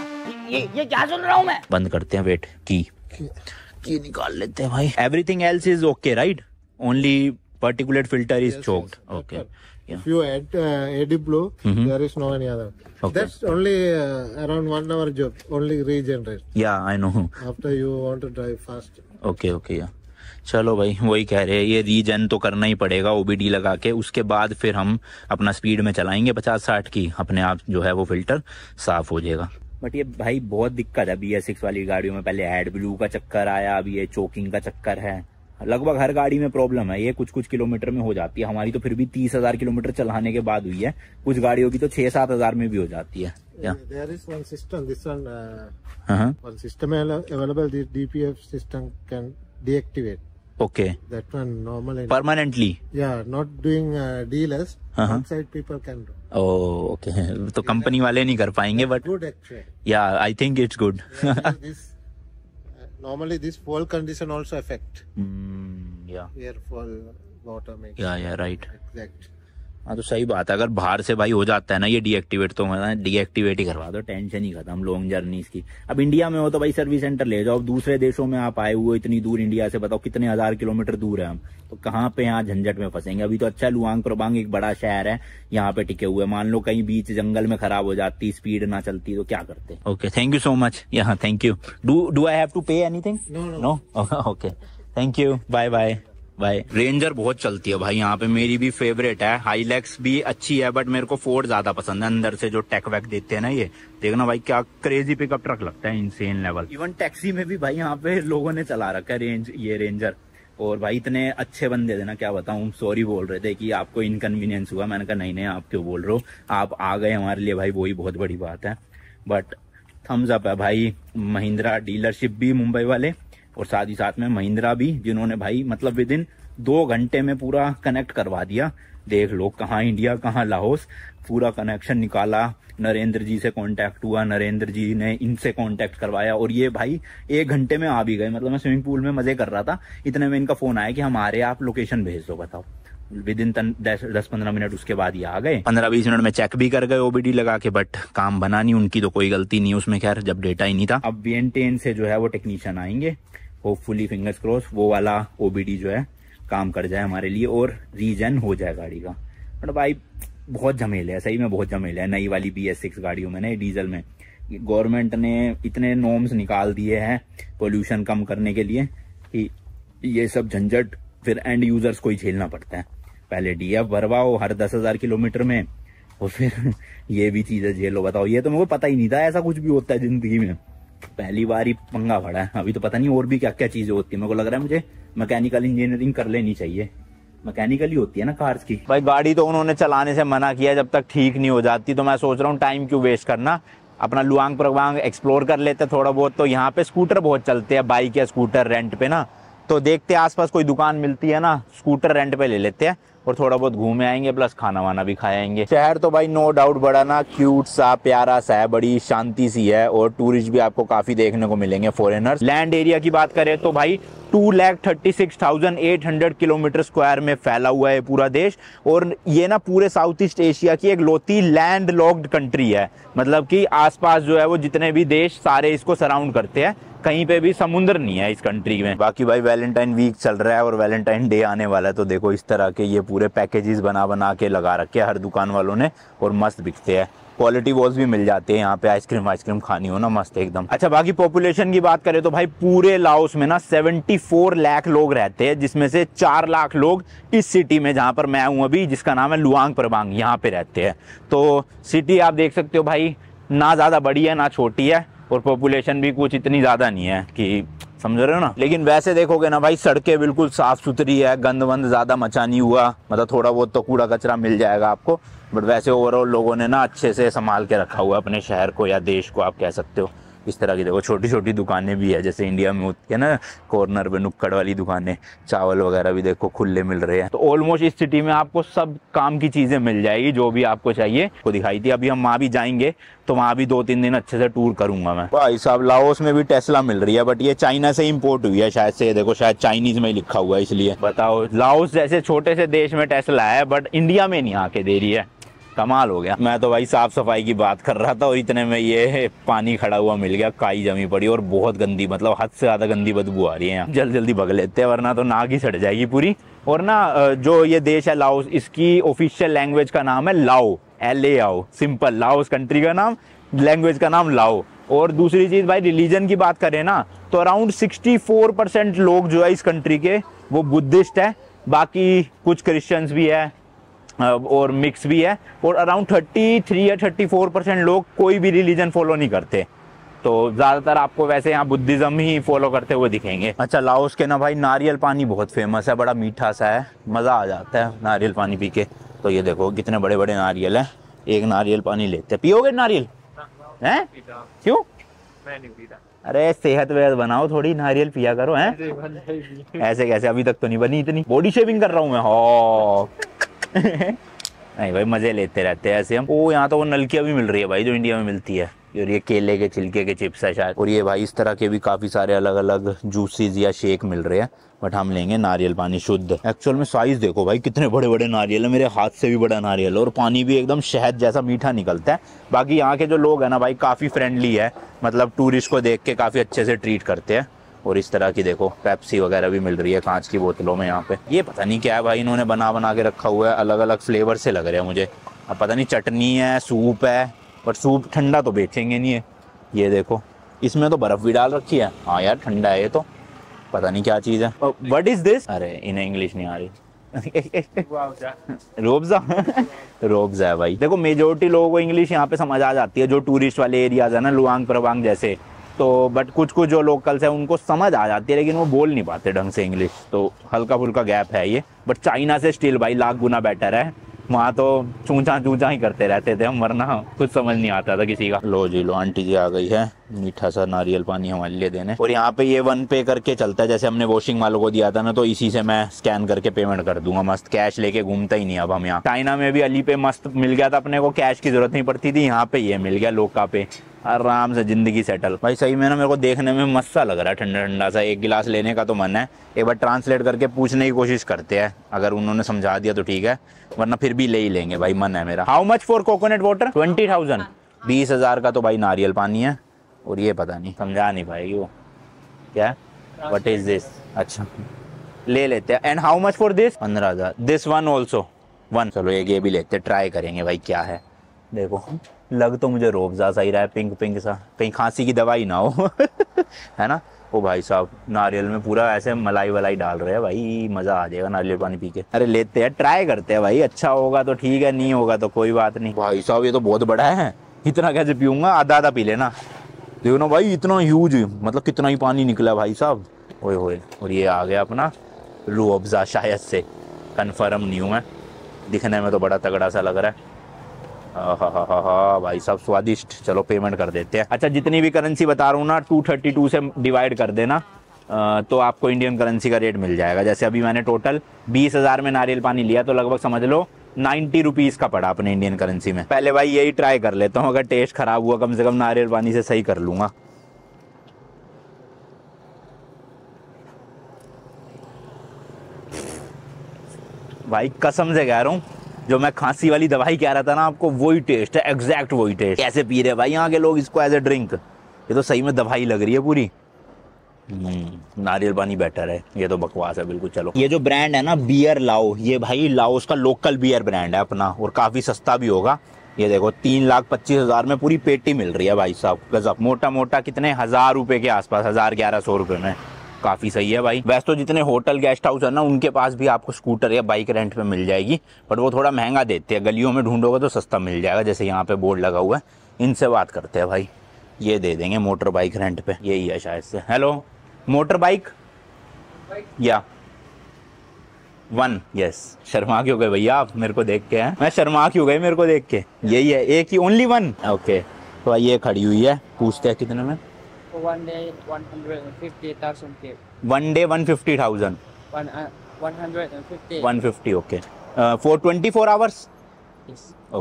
[SPEAKER 1] ये ये क्या सुन रहा हूँ मैं बंद करते हैं वेट की की निकाल लेते हैं भाई everything else is okay right only particular filter is yes, okay
[SPEAKER 2] If you add uh, AD blue, mm-hmm. there is no any other. Okay. That's only uh, around one hour job. Only regenerate. Yeah, I know. After you want to drive fast.
[SPEAKER 1] Okay. Okay. Yeah. चलो भाई वही कह रहे हैं ये reason तो करना ही पड़ेगा ओबीडी लगा के उसके बाद फिर हम अपना स्पीड में चलाएंगे पचास साठ की अपने आप जो है वो फिल्टर साफ हो जाएगा बट ये भाई बहुत दिक्कत है बी एस सिक्स वाली गाड़ियों में पहले हेड ब्लू का चक्कर आया अभी ये चोकिंग का चक्कर है लगभग हर गाड़ी में प्रॉब्लम है ये कुछ कुछ किलोमीटर में हो जाती है हमारी तो फिर भी तीस हजार किलोमीटर चलाने के बाद हुई है कुछ गाड़ियों की तो छह सात हजार में भी हो जाती है there Okay.
[SPEAKER 2] That one normally.
[SPEAKER 1] Permanently.
[SPEAKER 2] Yeah, not doing uh, dealers. Uh-huh. Outside people can do.
[SPEAKER 1] Oh, okay. तो कंपनी वाले नहीं कर पाएंगे बट गुड
[SPEAKER 2] एक्चुअली
[SPEAKER 1] या I think it's good this
[SPEAKER 2] normally this fall condition also affect mm, yeah air fall water makes yeah yeah right exact
[SPEAKER 1] हाँ तो सही बात है अगर बाहर से भाई हो जाता है ना ये डीएक्टिवेट तो मैं डीएक्टिवेट ही करवा दो टेंशन ही खत्म लॉन्ग जर्नीज की अब इंडिया में हो तो भाई सर्विस सेंटर ले जाओ अब दूसरे देशों में आप आए हुए इतनी दूर इंडिया से बताओ कितने हजार किलोमीटर दूर है हम तो कहाँ पे यहाँ झंझट में फंसेंगे अभी तो अच्छा लुआंग प्रोबांग एक बड़ा शहर है यहाँ पे टिके हुए मान लो कहीं बीच जंगल में खराब हो जाती स्पीड ना चलती तो क्या करते okay thank you so much यहाँ thank you do do I have to pay anything no okay thank you bye bye भाई रेंजर बहुत चलती है भाई यहाँ पे मेरी भी फेवरेट है हाईलैक्स भी अच्छी है बट मेरे को फोर्ड ज्यादा पसंद है अंदर से जो टेक वैक देते हैं ना ये देखना भाई क्या क्रेजी पिकअप ट्रक लगता है इनसेन लेवल इवन टैक्सी में भी भाई यहाँ पे लोगों ने चला रखा है रेंज ये रेंजर और भाई इतने अच्छे बंदे थे ना क्या बताऊं सॉरी बोल रहे थे कि आपको इनकन्वीनियंस हुआ मैंने कहा नहीं नहीं आप क्यों बोल रहे हो आप आ गए हमारे लिए भाई वही बहुत बड़ी बात है बट थम्स अप है भाई महिंद्रा डीलरशिप भी मुंबई वाले और साथ ही साथ में महिंद्रा भी जिन्होंने भाई मतलब विद इन दो घंटे में पूरा कनेक्ट करवा दिया देख लो कहाँ इंडिया कहाँ लाहौस पूरा कनेक्शन निकाला नरेंद्र जी से कांटेक्ट हुआ नरेंद्र जी ने इनसे कांटेक्ट करवाया और ये भाई एक घंटे में आ भी गए मतलब मैं स्विमिंग पूल में मजे कर रहा था इतने में इनका फोन आया कि हमारे आप लोकेशन भेज दो बताओ विद इन दस पंद्रह मिनट उसके बाद ये आ गए पंद्रह बीस मिनट में चेक भी कर गए ओबीडी लगा के बट काम बना नहीं उनकी तो कोई गलती नहीं उसमें खैर जब डेटा ही नहीं था अब एन से जो है वो टेक्नीशियन आएंगे होपफुली फिंगर्स क्रॉस वो वाला ओबीडी जो है काम कर जाए हमारे लिए और रीजन हो जाए गाड़ी का बट भाई बहुत झमेले है सही में बहुत झमेले है नई वाली बी एस सिक्स गाड़ियों में ना डीजल में गवर्नमेंट ने इतने नॉर्म्स निकाल दिए हैं पोल्यूशन कम करने के लिए कि ये सब झंझट फिर एंड यूजर्स को ही झेलना पड़ता है पहले डीएफ भरवाओ हर दस हजार किलोमीटर में और फिर (laughs) ये भी चीजें झेलो बताओ ये तो मुझे पता ही नहीं था ऐसा कुछ भी होता है जिंदगी में पहली बार ही पंगा पड़ा है अभी तो पता नहीं और भी क्या क्या चीजें होती है मेरे को लग रहा है मुझे मैकेनिकल इंजीनियरिंग कर लेनी चाहिए ही होती है ना कार्स की भाई गाड़ी तो उन्होंने चलाने से मना किया जब तक ठीक नहीं हो जाती तो मैं सोच रहा हूँ टाइम क्यों वेस्ट करना अपना लुआंग प्रवांग एक्सप्लोर कर लेते थोड़ा बहुत तो यहाँ पे स्कूटर बहुत चलते हैं बाइक या स्कूटर रेंट पे ना तो देखते हैं आसपास कोई दुकान मिलती है ना स्कूटर रेंट पे ले लेते हैं और थोड़ा बहुत घूमे आएंगे प्लस खाना वाना भी खाएंगे शहर तो भाई नो डाउट बड़ा ना क्यूट सा प्यारा सा है बड़ी शांति सी है और टूरिस्ट भी आपको काफी देखने को मिलेंगे फॉरेनर्स लैंड एरिया की बात करें तो भाई two lakh thirty six thousand eight hundred kilometre square में फैला हुआ है पूरा देश और ये ना पूरे साउथ ईस्ट एशिया की एक लोती लैंड लॉक्ड कंट्री है मतलब कि आसपास जो है वो जितने भी देश सारे इसको सराउंड करते हैं कहीं पे भी समुद्र नहीं है इस कंट्री में बाकी भाई वैलेंटाइन वीक चल रहा है और वैलेंटाइन डे आने वाला है तो देखो इस तरह के ये पूरे पैकेजेस बना बना के लगा रखे हर दुकान वालों ने और मस्त बिकते हैं क्वालिटी वॉल्स भी मिल जाते हैं यहाँ पे आइसक्रीम आइसक्रीम खानी हो ना मस्त एकदम अच्छा बाकी पॉपुलेशन की बात करें तो भाई पूरे लाओस में ना 74 लाख लोग रहते हैं जिसमें से 4 लाख लोग इस सिटी में जहाँ पर मैं हूँ अभी जिसका नाम है लुआंग प्रबांग यहाँ पे रहते हैं तो सिटी आप देख सकते हो भाई ना ज़्यादा बड़ी है ना छोटी है और पॉपुलेशन भी कुछ इतनी ज़्यादा नहीं है कि समझ रहे हो ना लेकिन वैसे देखोगे ना भाई सड़कें बिल्कुल साफ़ सुथरी है गंद वंद ज़्यादा मचा नहीं हुआ मतलब थोड़ा बहुत तो कूड़ा कचरा मिल जाएगा आपको बट वैसे ओवरऑल लोगों ने ना अच्छे से संभाल के रखा हुआ अपने शहर को या देश को आप कह सकते हो इस तरह की देखो छोटी छोटी दुकानें भी है जैसे इंडिया में होती है ना कॉर्नर पे नुक्कड़ वाली दुकानें चावल वगैरह भी देखो खुले मिल रहे हैं तो ऑलमोस्ट इस सिटी में आपको सब काम की चीज़ें मिल जाएगी जो भी आपको चाहिए वो दिखाई थी अभी हम वहाँ भी जाएंगे तो वहाँ भी दो तीन दिन अच्छे से टूर करूंगा मैं भाई साहब लाहौस में भी टेस्ला मिल रही है बट ये चाइना से इम्पोर्ट हुई है शायद से देखो शायद चाइनीज में लिखा हुआ है इसलिए बताओ लाहौस जैसे छोटे से देश में टेस्ला है बट इंडिया में नहीं आके दे रही है कमाल हो गया मैं तो भाई साफ सफाई की बात कर रहा था और इतने में ये पानी खड़ा हुआ मिल गया काई जमी पड़ी और बहुत गंदी मतलब हद से ज़्यादा गंदी बदबू आ रही है जल्द जल्दी जल्दी भग लेते हैं वरना तो नाग ही सड़ जाएगी पूरी और ना जो ये देश है लाओस इसकी ऑफिशियल लैंग्वेज का नाम है लाओ एल ए आओ सिंपल लाओस कंट्री का नाम लैंग्वेज का नाम लाओ और दूसरी चीज़ भाई रिलीजन की बात करें ना तो अराउंड 64 परसेंट लोग जो है इस कंट्री के वो बुद्धिस्ट है बाकी कुछ क्रिश्चियंस भी है और मिक्स भी है और अराउंड थर्टी थ्री या फोर परसेंट लोग कोई भी रिलीजन फॉलो नहीं करते तो ज़्यादातर आपको वैसे यहाँ बुद्धिज़्म ही फॉलो करते हुए दिखेंगे अच्छा लाओस के ना भाई नारियल पानी बहुत फेमस है बड़ा मीठा सा है मज़ा आ जाता है नारियल पानी पी के तो ये देखो कितने बड़े बड़े नारियल हैं एक नारियल पानी लेते हैं पियोगे नारियल हैं क्यों अरे सेहत वेहत बनाओ थोड़ी नारियल पिया करो हैं ऐसे कैसे अभी तक तो नहीं बनी इतनी बॉडी शेविंग कर रहा हूँ मैं हाँ (laughs) नहीं भाई मज़े लेते रहते हैं ऐसे हम ओ यहाँ तो वो नलकिया भी मिल रही है भाई जो इंडिया में मिलती है और ये केले के छिलके के चिप्स है शायद और ये भाई इस तरह के भी काफ़ी सारे अलग अलग जूसेज या शेक मिल रहे हैं बट हम लेंगे नारियल पानी शुद्ध एक्चुअल में साइज देखो भाई कितने बड़े बड़े नारियल है मेरे हाथ से भी बड़ा नारियल और पानी भी एकदम शहद जैसा मीठा निकलता है बाकी यहाँ के जो लोग है ना भाई काफ़ी फ्रेंडली है मतलब टूरिस्ट को देख के काफ़ी अच्छे से ट्रीट करते हैं और इस तरह की देखो पेप्सी वगैरह भी मिल रही है कांच की बोतलों में यहाँ पे ये पता नहीं क्या है भाई इन्होंने बना बना के रखा हुआ है अलग अलग फ्लेवर से लग रहे हैं मुझे अब पता नहीं चटनी है सूप है पर सूप ठंडा तो बेचेंगे नहीं है ये देखो इसमें तो बर्फ़ भी डाल रखी है हाँ यार ठंडा है ये तो पता नहीं क्या चीज़ है वट इज़ दिस अरे इन्हें इंग्लिश नहीं आ रही रोबजा रोबजा है भाई देखो मेजोरिटी लोगों को इंग्लिश यहाँ पे समझ आ जाती है जो टूरिस्ट वाले एरियाज है ना लुआंग प्रवांग जैसे तो बट कुछ कुछ जो लोकल्स हैं उनको समझ आ जाती है लेकिन वो बोल नहीं पाते ढंग से इंग्लिश तो हल्का फुल्का गैप है ये बट चाइना से स्टिल भाई लाख गुना बेटर है वहाँ तो चूचा चूचा ही करते रहते थे हम वरना कुछ समझ नहीं आता था किसी का लो जी लो आंटी जी आ गई है मीठा सा नारियल पानी हमारे लिए देने और यहाँ पे ये वन पे करके चलता है जैसे हमने वॉशिंग वालों को दिया था ना तो इसी से मैं स्कैन करके पेमेंट कर दूंगा मस्त कैश लेके घूमता ही नहीं अब हम यहाँ चाइना में भी अली पे मस्त मिल गया था अपने को कैश की जरूरत नहीं पड़ती थी यहाँ पे ये मिल गया लोका पे आराम से ज़िंदगी सेटल भाई सही में ना मेरे को देखने में मस्त सा लग रहा है ठंडा ठंडा सा एक गिलास लेने का तो मन है एक बार ट्रांसलेट करके पूछने की कोशिश करते हैं अगर उन्होंने समझा दिया तो ठीक है वरना फिर भी ले ही लेंगे भाई मन है मेरा how much for coconut water twenty thousand बीस हज़ार का तो भाई नारियल पानी है और ये पता नहीं समझा नहीं पाएगी वो क्या वट इज दिस अच्छा ले लेते हैं and how much for this पंद्रह हज़ार दिस वन ऑल्सो वन चलो एक ये भी लेते हैं ट्राई करेंगे भाई क्या है देखो लग तो मुझे रोबजा जा सही रहा है पिंक पिंक सा कहीं खांसी की दवाई ना हो (laughs) है ना ओ भाई साहब नारियल में पूरा ऐसे मलाई वलाई डाल रहे हैं भाई मज़ा आ जाएगा नारियल पानी पी के अरे लेते हैं ट्राई करते हैं भाई अच्छा होगा तो ठीक है नहीं होगा तो कोई बात नहीं भाई साहब ये तो बहुत बड़ा है इतना कैसे पीऊंगा आधा आधा पी लेना देखो ना भाई इतना ह्यूज मतलब कितना ही पानी निकला भाई साहब ओए होए और ये आ गया अपना रू अफजा शायद से कन्फर्म नहीं हूँ मैं दिखने में तो बड़ा तगड़ा सा लग रहा है हाँ हाँ हाँ हाँ भाई साहब स्वादिष्ट चलो पेमेंट कर देते हैं अच्छा जितनी भी करेंसी बता रहा हूँ ना टू थर्टी टू से डिवाइड कर देना तो आपको इंडियन करेंसी का रेट मिल जाएगा जैसे अभी मैंने टोटल बीस हज़ार में नारियल पानी लिया तो लगभग समझ लो नाइन्टी रुपीज़ का पड़ा अपने इंडियन करेंसी में पहले भाई यही ट्राई कर लेता हूँ अगर टेस्ट ख़राब हुआ कम से कम नारियल पानी से सही कर लूंगा भाई कसम से कह रहा हूँ जो मैं खांसी वाली दवाई कह रहा था ना आपको वही टेस्ट है एग्जैक्ट वही टेस्ट कैसे पी रहे भाई यहाँ के लोग इसको एज ए ड्रिंक ये तो सही में दवाई लग रही है पूरी हम्म। नारियल पानी बेटर है ये तो बकवास है बिल्कुल चलो ये जो ब्रांड है ना बियर लाओ ये भाई लाओ उसका लोकल बियर ब्रांड है अपना और काफ़ी सस्ता भी होगा ये देखो तीन लाख पच्चीस हज़ार में पूरी पेटी मिल रही है भाई साहब गजब मोटा मोटा कितने हज़ार रुपये के आसपास हज़ार ग्यारह सौ रुपये में काफ़ी सही है भाई वैसे तो जितने होटल गेस्ट हाउस है ना उनके पास भी आपको स्कूटर या बाइक रेंट पे मिल जाएगी बट वो थोड़ा महंगा देते हैं गलियों में ढूंढोगे तो सस्ता मिल जाएगा जैसे यहाँ पे बोर्ड लगा हुआ है इनसे बात करते हैं भाई ये दे देंगे मोटर बाइक रेंट पे यही है शायद से हेलो मोटर बाइक या वन यस शर्मा क्यों गए भैया आप मेरे को देख के हैं मैं शर्मा क्यों गए मेरे को देख के यही है एक ही ओनली वन ओके तो ये खड़ी हुई है पूछते हैं कितने में one day one fifty thousand one fifty okay four twenty four hours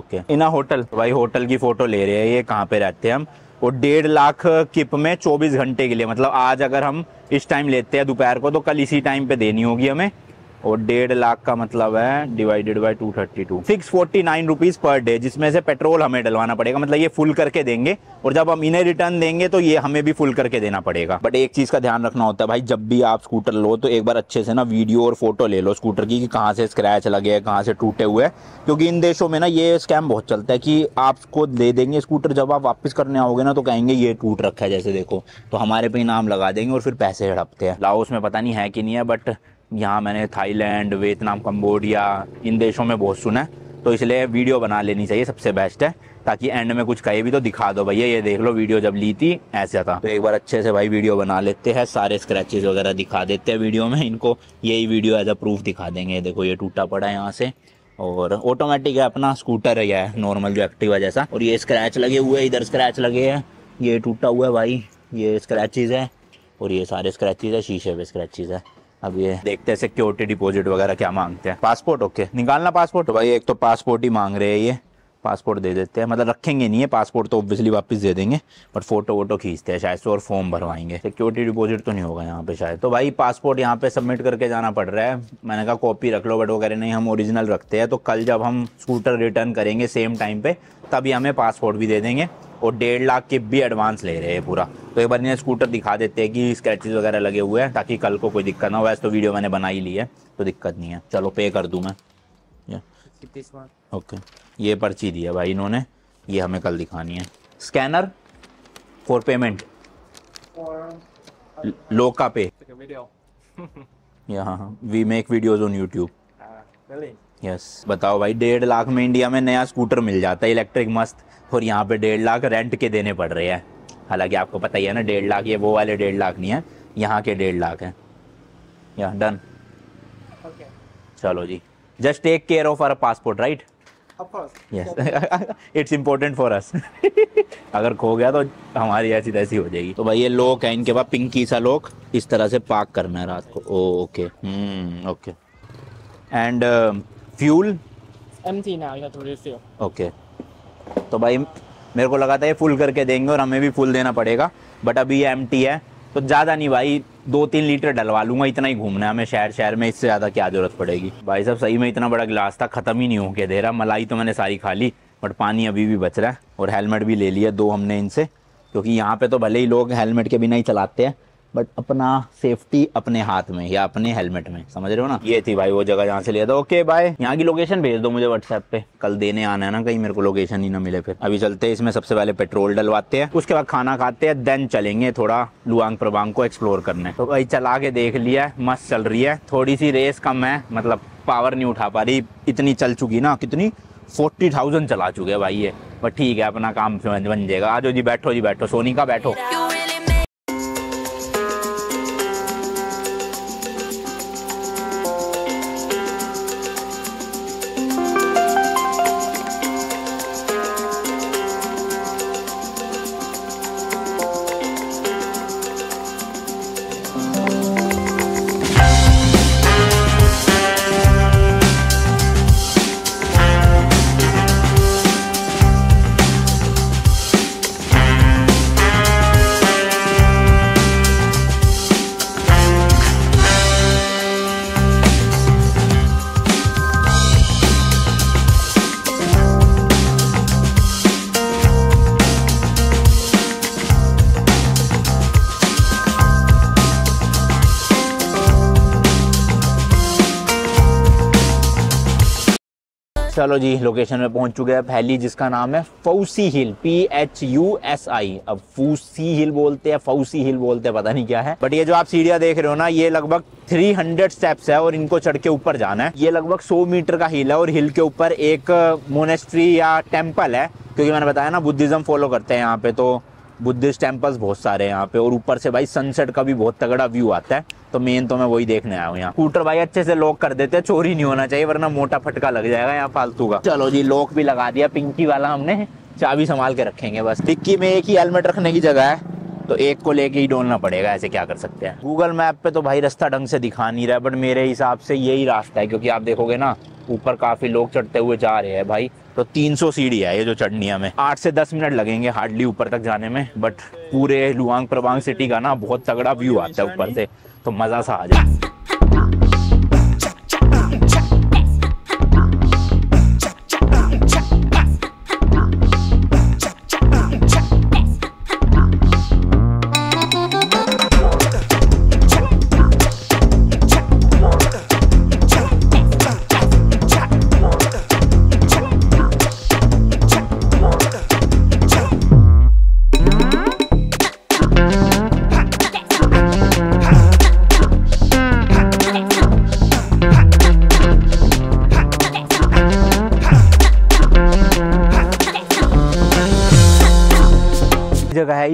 [SPEAKER 1] okay इना होटल भाई होटल की फोटो ले रहे हैं ये कहाँ पे रहते हैं हम वो डेढ़ लाख किप में चौबीस घंटे के लिए मतलब आज अगर हम इस टाइम लेते हैं दोपहर को तो कल इसी टाइम पे देनी होगी हमें और डेढ़ लाख का मतलब है divided by two thirty two six forty nine rupees per day जिसमें से पेट्रोल हमें डलवाना पड़ेगा मतलब ये फुल करके देंगे और जब हम इन्हें रिटर्न देंगे तो ये हमें भी फुल करके देना पड़ेगा बट एक चीज़ का ध्यान रखना होता है भाई जब भी आप स्कूटर लो तो एक बार अच्छे से ना वीडियो और फोटो ले लो स्कूटर की कि कहाँ से स्क्रैच लगे हैं कहाँ से टूटे हुए हैं क्योंकि इन देशों में ना ये स्कैम बहुत चलता है कि आपको दे देंगे स्कूटर जब आप वापस करने आओगे ना तो कहेंगे ये टूट रखा है जैसे देखो तो हमारे पे इनाम लगा देंगे और फिर पैसे हड़पते हैं लाओस में पता नहीं है कि नहीं है बट यहाँ मैंने थाईलैंड वियतनाम कम्बोडिया इन देशों में बहुत सुना है तो इसलिए वीडियो बना लेनी चाहिए सबसे बेस्ट है ताकि एंड में कुछ कहे भी तो दिखा दो भैया ये देख लो वीडियो जब ली थी ऐसा था तो एक बार अच्छे से भाई वीडियो बना लेते हैं सारे स्क्रैचेस वगैरह दिखा देते हैं वीडियो में इनको यही वीडियो एज अ प्रूफ दिखा देंगे देखो ये टूटा पड़ा है यहाँ से और ऑटोमेटिक है अपना स्कूटर है यह नॉर्मल जो एक्टिवा जैसा और ये स्क्रैच लगे हुए इधर स्क्रैच लगे है ये टूटा हुआ है भाई ये स्क्रैचेज है और ये सारे स्क्रैचेज है शीशे पे स्क्रैचेज है अब ये देखते हैं सिक्योरिटी डिपॉजिट वगैरह क्या मांगते हैं पासपोर्ट ओके निकालना पासपोर्ट तो भाई एक तो पासपोर्ट ही मांग रहे हैं ये पासपोर्ट दे देते हैं मतलब रखेंगे नहीं है पासपोर्ट तो ऑब्वियसली वापस दे देंगे बट फोटो वोटो खींचते हैं शायद से और फॉर्म भरवाएंगे सिक्योरिटी डिपॉजिट तो नहीं होगा यहाँ पे शायद तो भाई पासपोर्ट यहाँ पे सबमिट करके जाना पड़ रहा है मैंने कहा कॉपी रख लो बट वगैरह नहीं हम ओरिजिनल रखते हैं तो कल जब हम स्कूटर रिटर्न करेंगे सेम टाइम पे तभी हमें पासपोर्ट भी दे देंगे और डेढ़ लाख के भी एडवांस ले रहे हैं पूरा तो एक बार इन्हें स्कूटर दिखा देते हैं कि स्क्रैचेज वगैरह लगे हुए हैं ताकि कल को कोई दिक्कत ना हो वैसे तो वीडियो मैंने बना ही ली है तो दिक्कत नहीं है चलो पे कर दूँ मैं ओके ये पर्ची दी है भाई इन्होंने ये हमें कल दिखानी है स्कैनर फॉर पेमेंट लोका पे यहाँ we make videos on YouTube yes बताओ भाई डेढ़ लाख में इंडिया में नया स्कूटर मिल जाता है इलेक्ट्रिक मस्त और यहाँ पे डेढ़ लाख रेंट के देने पड़ रहे हैं हालांकि आपको पता ही है ना डेढ़ लाख ये वो वाले डेढ़ लाख नहीं है यहाँ के डेढ़ लाख है या डन चलो जी just take care of our passport right yes it's important for us अगर खो गया तो हमारी ऐसी तैसी हो जाएगी तो भाई ये लोक है इनके पास पिंकी सा लोक इस तरह से पार्क करना है रात को okay okay and fuel
[SPEAKER 2] empty now, you
[SPEAKER 1] have तो भाई मेरे को लगा था ये फुल करके देंगे और हमें भी फुल देना पड़ेगा बट अभी ये एम है तो ज़्यादा नहीं भाई दो तीन लीटर डलवा लूँगा इतना ही घूमना है हमें शहर शहर में इससे ज़्यादा क्या ज़रूरत पड़ेगी भाई साहब सही में इतना बड़ा गिलास था ख़त्म ही नहीं होके दे रहा मलाई तो मैंने सारी खा ली बट पानी अभी भी बच रहा है और हेलमेट भी ले लिया दो हमने इनसे क्योंकि यहाँ पे तो भले ही लोग हेलमेट के बिना ही चलाते हैं बट अपना सेफ्टी अपने हाथ में या अपने हेलमेट में समझ रहे हो ना ये थी भाई वो जगह जहाँ से लिया था ओके बाय यहाँ की लोकेशन भेज दो मुझे व्हाट्सएप पे कल देने आना है ना कहीं मेरे को लोकेशन ही ना मिले फिर अभी चलते हैं इसमें सबसे पहले पेट्रोल डलवाते हैं उसके बाद खाना खाते हैं देन चलेंगे थोड़ा लुआंग प्रवांग को एक्सप्लोर करने तो भाई चला के देख लिया मस्त चल रही है थोड़ी सी रेस कम है मतलब पावर नहीं उठा पा रही इतनी चल चुकी ना कितनी फोर्टी थाउजेंड चला चुके हैं भाई ये बट ठीक है अपना काम बन जाएगा आ जाओ जी बैठो जी बैठो सोनी का बैठो चलो जी लोकेशन में पहुंच चुके हैं पहली जिसका नाम है Phousi Hill P H U S I अब फूसी हिल बोलते हैं फौसी हिल बोलते हैं पता नहीं क्या है बट ये जो आप सीढ़िया देख रहे हो ना ये लगभग 300 स्टेप्स है और इनको चढ़ के ऊपर जाना है ये लगभग 100 मीटर का हिल है और हिल के ऊपर एक मोनेस्ट्री या टेम्पल है क्योंकि मैंने बताया ना बुद्धिज्म फॉलो करते हैं यहाँ पे तो बुद्धिस्ट टेम्पल्स बहुत सारे हैं यहाँ पे और ऊपर से भाई सनसेट का भी बहुत तगड़ा व्यू आता है तो मेन तो मैं वही देखने आया हूँ यहाँ स्कूटर भाई अच्छे से लॉक कर देते हैं चोरी नहीं होना चाहिए वरना मोटा फटका लग जाएगा यहाँ फालतू का चलो जी लॉक भी लगा दिया पिंकी वाला हमने चाबी संभाल के रखेंगे बस टिक्की में एक ही हेलमेट रखने की जगह है तो एक को लेके ही डोलना पड़ेगा ऐसे क्या कर सकते हैं गूगल मैप पे तो भाई रास्ता ढंग से दिखा नहीं रहा बट मेरे हिसाब से यही रास्ता है क्योंकि आप देखोगे ना ऊपर काफ़ी लोग चढ़ते हुए जा रहे हैं भाई तो 300 सीढ़ी है ये जो चढ़निया में आठ से दस मिनट लगेंगे हार्डली ऊपर तक जाने में बट पूरे लुआंग प्रवांग सिटी का ना बहुत तगड़ा व्यू आता है ऊपर से तो मज़ा सा आ जाए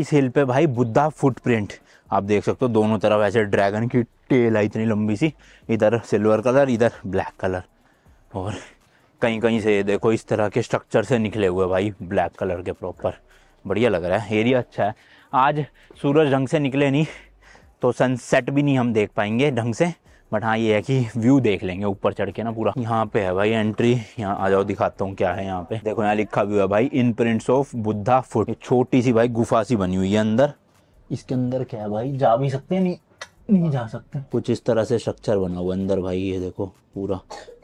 [SPEAKER 1] इस हिल पे भाई बुद्धा फुटप्रिंट आप देख सकते हो दोनों तरफ ऐसे ड्रैगन की टेल है इतनी लंबी सी इधर सिल्वर कलर इधर ब्लैक कलर और कहीं कहीं से देखो इस तरह के स्ट्रक्चर से निकले हुए भाई ब्लैक कलर के प्रॉपर बढ़िया लग रहा है एरिया अच्छा है आज सूरज ढंग से निकले नहीं तो सनसेट भी नहीं हम देख पाएंगे ढंग से बट हाँ ये है कि व्यू देख लेंगे ऊपर चढ़ के ना पूरा यहाँ पे है भाई एंट्री यहाँ आ जाओ दिखाता हूँ क्या है यहाँ पे देखो यहाँ लिखा व्यू है भाई imprints of Buddha foot छोटी सी भाई गुफा सी बनी हुई है अंदर इसके अंदर क्या है भाई जा भी सकते हैं नहीं नहीं जा सकते कुछ इस तरह से स्ट्रक्चर बना हुआ अंदर भाई ये देखो पूरा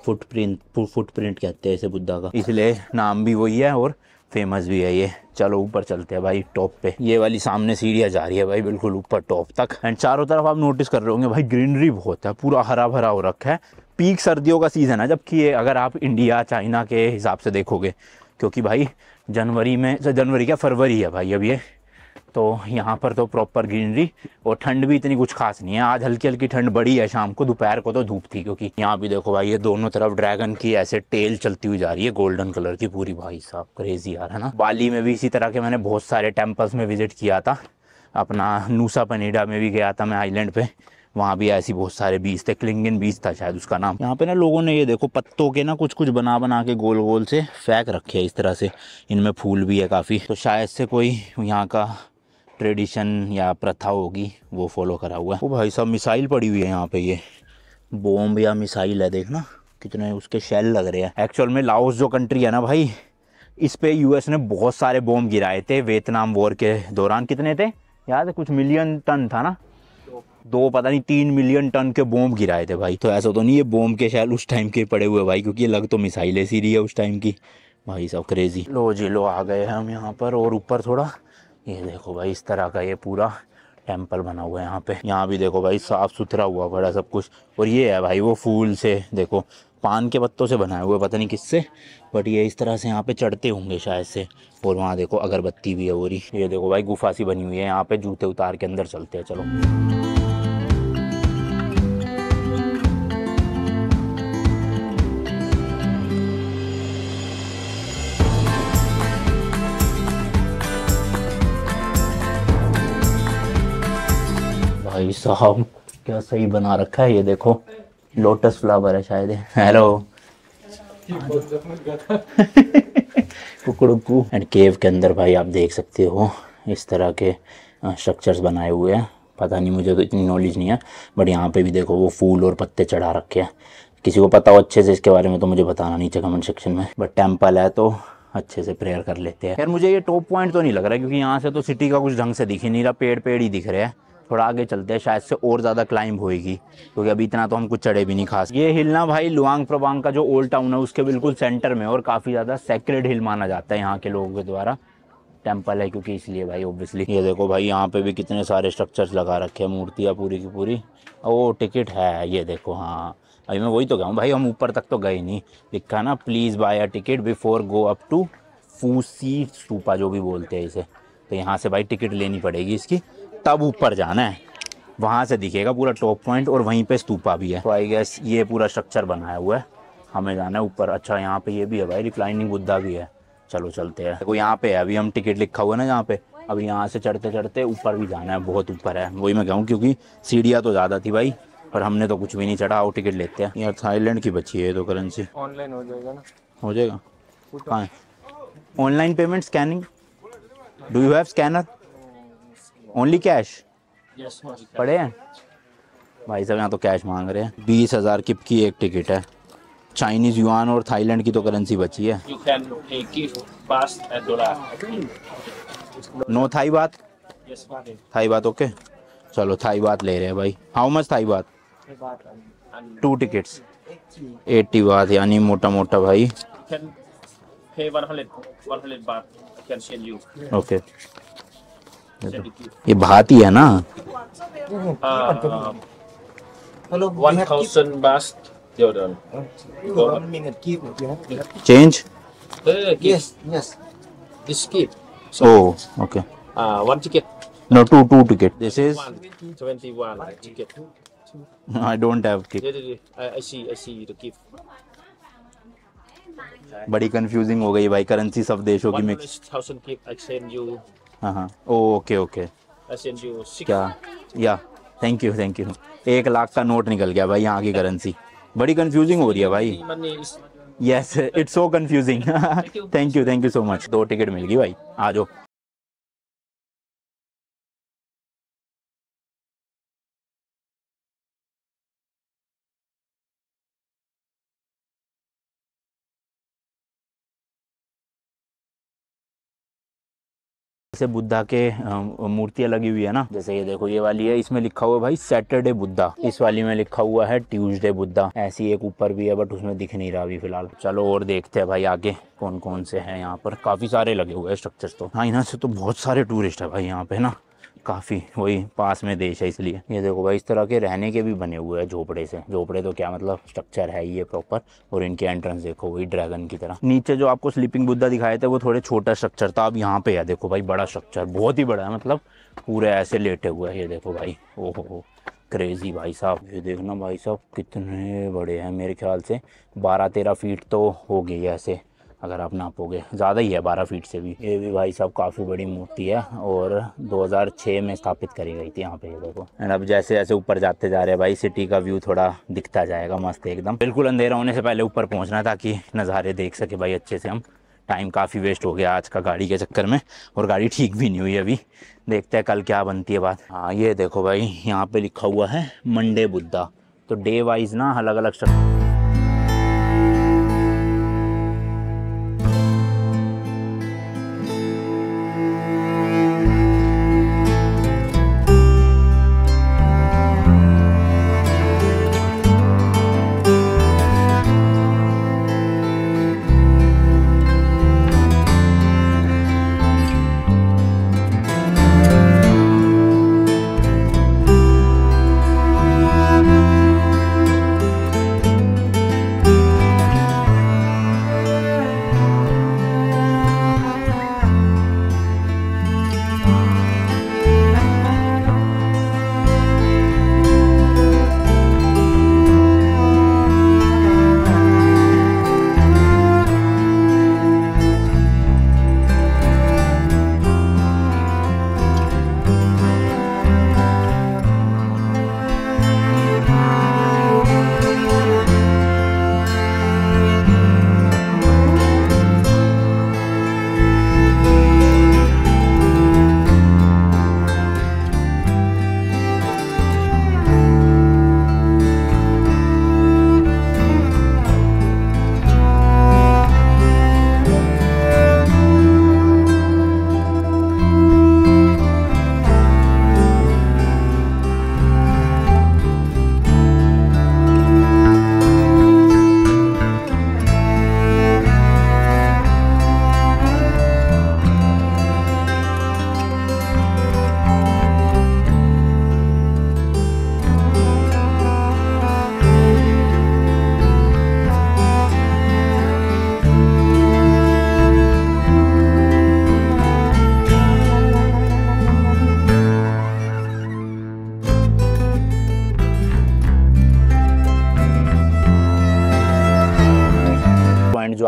[SPEAKER 1] फुटप्रिंट फुटप्रिंट कहते हैं इसे बुद्धा का इसलिए नाम भी वही है और फेमस भी है ये चलो ऊपर चलते हैं भाई टॉप पे ये वाली सामने सीढ़िया जा रही है भाई बिल्कुल ऊपर टॉप तक एंड चारों तरफ आप नोटिस कर रहे होंगे भाई ग्रीनरी बहुत है पूरा हरा भरा हो रखा है पीक सर्दियों का सीज़न है जबकि ये अगर आप इंडिया चाइना के हिसाब से देखोगे क्योंकि भाई जनवरी में अच्छा, जनवरी क्या फरवरी है भाई अब ये तो यहाँ पर तो प्रॉपर ग्रीनरी और ठंड भी इतनी कुछ खास नहीं है आज हल्की हल्की ठंड बड़ी है शाम को दोपहर को तो धूप थी क्योंकि यहाँ भी देखो भाई ये दोनों तरफ ड्रैगन की ऐसे टेल चलती हुई जा रही है गोल्डन कलर की पूरी भाई साहब क्रेजी यार है ना बाली में भी इसी तरह के मैंने बहुत सारे टेम्पल्स में विजिट किया था अपना नूसा पनीडा में भी गया था मैं आईलैंड पे वहाँ भी ऐसी बहुत सारे बीज थे क्लिंगन बीज था शायद उसका नाम यहाँ पे ना लोगों ने ये देखो पत्तों के ना कुछ कुछ बना बना के गोल गोल से फेंक रखे है इस तरह से इनमें फूल भी है काफ़ी तो शायद से कोई यहाँ का ट्रेडिशन या प्रथा होगी वो फॉलो करा हुआ है वो भाई साहब मिसाइल पड़ी हुई है यहाँ पे ये बॉम्ब या मिसाइल है देखना कितने उसके शेल लग रहे हैं एक्चुअल में लाओस जो कंट्री है ना भाई इस पे यूएस ने बहुत सारे बॉम्ब गिराए थे वियतनाम वॉर के दौरान कितने थे याद है कुछ मिलियन टन था ना दो पता नहीं तीन मिलियन टन के बॉम्ब गिराए थे भाई तो ऐसा तो नहीं ये बॉम्ब के शायद उस टाइम के पड़े हुए भाई क्योंकि ये लग तो मिसाइलें सी रही है उस टाइम की भाई सब क्रेजी लो जी लो आ गए हम यहाँ पर और ऊपर थोड़ा ये देखो भाई इस तरह का ये पूरा टेम्पल बना हुआ है यहाँ पे यहाँ भी देखो भाई साफ़ सुथरा हुआ बड़ा सब कुछ और ये है भाई वो फूल से देखो पान के पत्तों से बनाए हुए पता नहीं किससे बट ये इस तरह से यहाँ पे चढ़ते होंगे शायद से और वहाँ देखो अगरबत्ती भी है और ये देखो भाई गुफा सी बनी हुई है यहाँ पे जूते उतार के अंदर चलते हैं चलो साहब क्या सही बना रखा है ये देखो लोटस फ्लावर है शायद हेलो कुकड़ुकू एंड केव के अंदर भाई आप देख सकते हो इस तरह के स्ट्रक्चर्स बनाए हुए हैं पता नहीं मुझे तो इतनी नॉलेज नहीं है बट यहाँ पे भी देखो वो फूल और पत्ते चढ़ा रखे हैं किसी को पता हो अच्छे से इसके बारे में तो मुझे बताना नीचे कमेंट सेक्शन में बट टेम्पल है तो अच्छे से प्रेयर कर लेते हैं यार मुझे ये टॉप पॉइंट तो नहीं लग रहा है क्योंकि यहाँ से तो सिटी का कुछ ढंग से दिख ही नहीं रहा पेड़ पेड़ ही दिख रहे हैं थोड़ा आगे चलते हैं शायद से और ज़्यादा क्लाइंब होएगी क्योंकि तो अभी इतना तो हम कुछ चढ़े भी नहीं खास ये हिल ना भाई लुआंग प्रवांग का जो ओल्ड टाउन है उसके बिल्कुल सेंटर में और काफ़ी ज़्यादा सेक्रेड हिल माना जाता है यहाँ के लोगों के द्वारा टेम्पल है क्योंकि इसलिए भाई ऑब्वियसली ये देखो भाई यहाँ पे भी कितने सारे स्ट्रक्चर्स लगा रखे हैं मूर्तियाँ पूरी की पूरी और टिकट है ये देखो हाँ अभी मैं वही तो गया भाई हम ऊपर तक तो गए नहीं लिखा ना please buy a ticket before go up to Phousi stupa जो भी बोलते हैं इसे तो यहाँ से भाई टिकट लेनी पड़ेगी इसकी तब ऊपर जाना है वहाँ से दिखेगा पूरा टॉप पॉइंट और वहीं पे स्तूपा भी है तो आई गेस ये पूरा स्ट्रक्चर बनाया हुआ है हमें जाना है ऊपर अच्छा यहाँ पे ये भी है भाई रिक्लाइनिंग बुद्धा भी है चलो चलते हैं देखो यहाँ पे है अभी हम टिकट लिखा हुआ है ना यहाँ पे अब यहाँ से चढ़ते चढ़ते ऊपर भी जाना है बहुत ऊपर है वही मैं कहूँ क्योंकि सीढ़िया तो ज़्यादा थी भाई पर हमने तो कुछ भी नहीं चढ़ा वो टिकट लेते हैं यार थाईलैंड की बची है तो करेंसी
[SPEAKER 2] ऑनलाइन हो जाएगा ना
[SPEAKER 1] हो जाएगा online payment scanning do you have scanner only cash पड़े हैं भाई साहब यहाँ तो कैश मांग रहे हैं बीस हज़ार किप की एक टिकट है चाइनीज युआन और थाईलैंड की तो करेंसी बची है no Thai baht Thai baht okay चलो थाई बात ले रहे हैं भाई how much Thai baht two tickets eighty baht यानी मोटा मोटा भाई ओके okay. ये तो- भात ही है ना change okay
[SPEAKER 2] one ticket
[SPEAKER 1] no two two ticket this is I don't have I see I see बड़ी कंफ्यूजिंग हो गई भाई करेंसी सब देशों की मिक्स 1000 हाँ, हाँ। ओके ओके क्या या थैंक यू थैंक यू एक लाख का नोट निकल गया भाई यहाँ की करेंसी बड़ी कंफ्यूजिंग हो रही है भाई yes it's so confusing thank you thank you so much दो टिकट मिल गई भाई आ जाओ जैसे बुद्धा के मूर्तियां लगी हुई है ना जैसे ये देखो ये वाली है इसमें लिखा हुआ भाई सैटरडे बुद्धा इस वाली में लिखा हुआ है ट्यूजडे बुद्धा ऐसी एक ऊपर भी है बट उसमें दिख नहीं रहा अभी फिलहाल चलो और देखते हैं भाई आगे कौन कौन से हैं यहाँ पर काफ़ी सारे लगे हुए हैं स्ट्रक्चर्स तो हाँ यहाँ से तो बहुत सारे टूरिस्ट है भाई यहाँ पे ना काफ़ी वही पास में देश है इसलिए ये देखो भाई इस तरह के रहने के भी बने हुए हैं झोपड़े से झोपड़े तो क्या मतलब स्ट्रक्चर है ये प्रॉपर और इनके एंट्रेंस देखो वही ड्रैगन की तरह नीचे जो आपको स्लीपिंग बुद्धा दिखाए थे वो थोड़े छोटा स्ट्रक्चर था अब यहाँ पे है देखो भाई बड़ा स्ट्रक्चर बहुत ही बड़ा है मतलब पूरे ऐसे लेटे हुए है ये देखो भाई ओहो क्रेजी भाई साहब ये देखना भाई साहब कितने बड़े हैं मेरे ख्याल से बारह तेरह फीट तो हो गई ऐसे अगर आप नापोगे ज़्यादा ही है बारह फीट से भी ये भी भाई साहब काफ़ी बड़ी मूर्ति है और 2006 में स्थापित करी गई थी यहाँ पे ये देखो एंड अब जैसे जैसे ऊपर जाते जा रहे हैं भाई सिटी का व्यू थोड़ा दिखता जाएगा मस्त एकदम बिल्कुल अंधेरा होने से पहले ऊपर पहुँचना ताकि नज़ारे देख सके भाई अच्छे से हम टाइम काफ़ी वेस्ट हो गया आज का गाड़ी के चक्कर में और गाड़ी ठीक भी नहीं हुई अभी देखते हैं कल क्या बनती है बात हाँ ये देखो भाई यहाँ पे लिखा हुआ है मंडे बुद्धा तो डे वाइज ना अलग अलग स्ट्रक्चर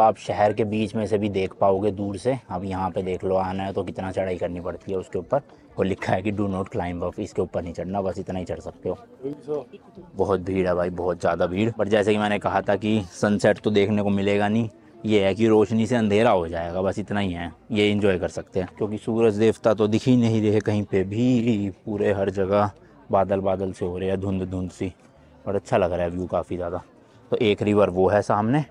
[SPEAKER 1] आप शहर के बीच में से भी देख पाओगे दूर से अब यहाँ पे देख लो आना है तो कितना चढ़ाई करनी पड़ती है उसके ऊपर वो लिखा है कि डू नॉट क्लाइंब अप इसके ऊपर नहीं चढ़ना बस इतना ही चढ़ सकते हो बहुत भीड़ है भाई बहुत ज़्यादा भीड़ पर जैसे कि मैंने कहा था कि सनसेट तो देखने को मिलेगा नहीं ये है कि रोशनी से अंधेरा हो जाएगा बस इतना ही है ये इंजॉय कर सकते हैं क्योंकि सूरज देवता तो दिख ही नहीं रहे कहीं पर भी पूरे हर जगह बादल बादल से हो रहे हैं धुंध धुंध सी और अच्छा लग रहा है व्यू काफ़ी ज़्यादा तो एक रिवर वो है सामने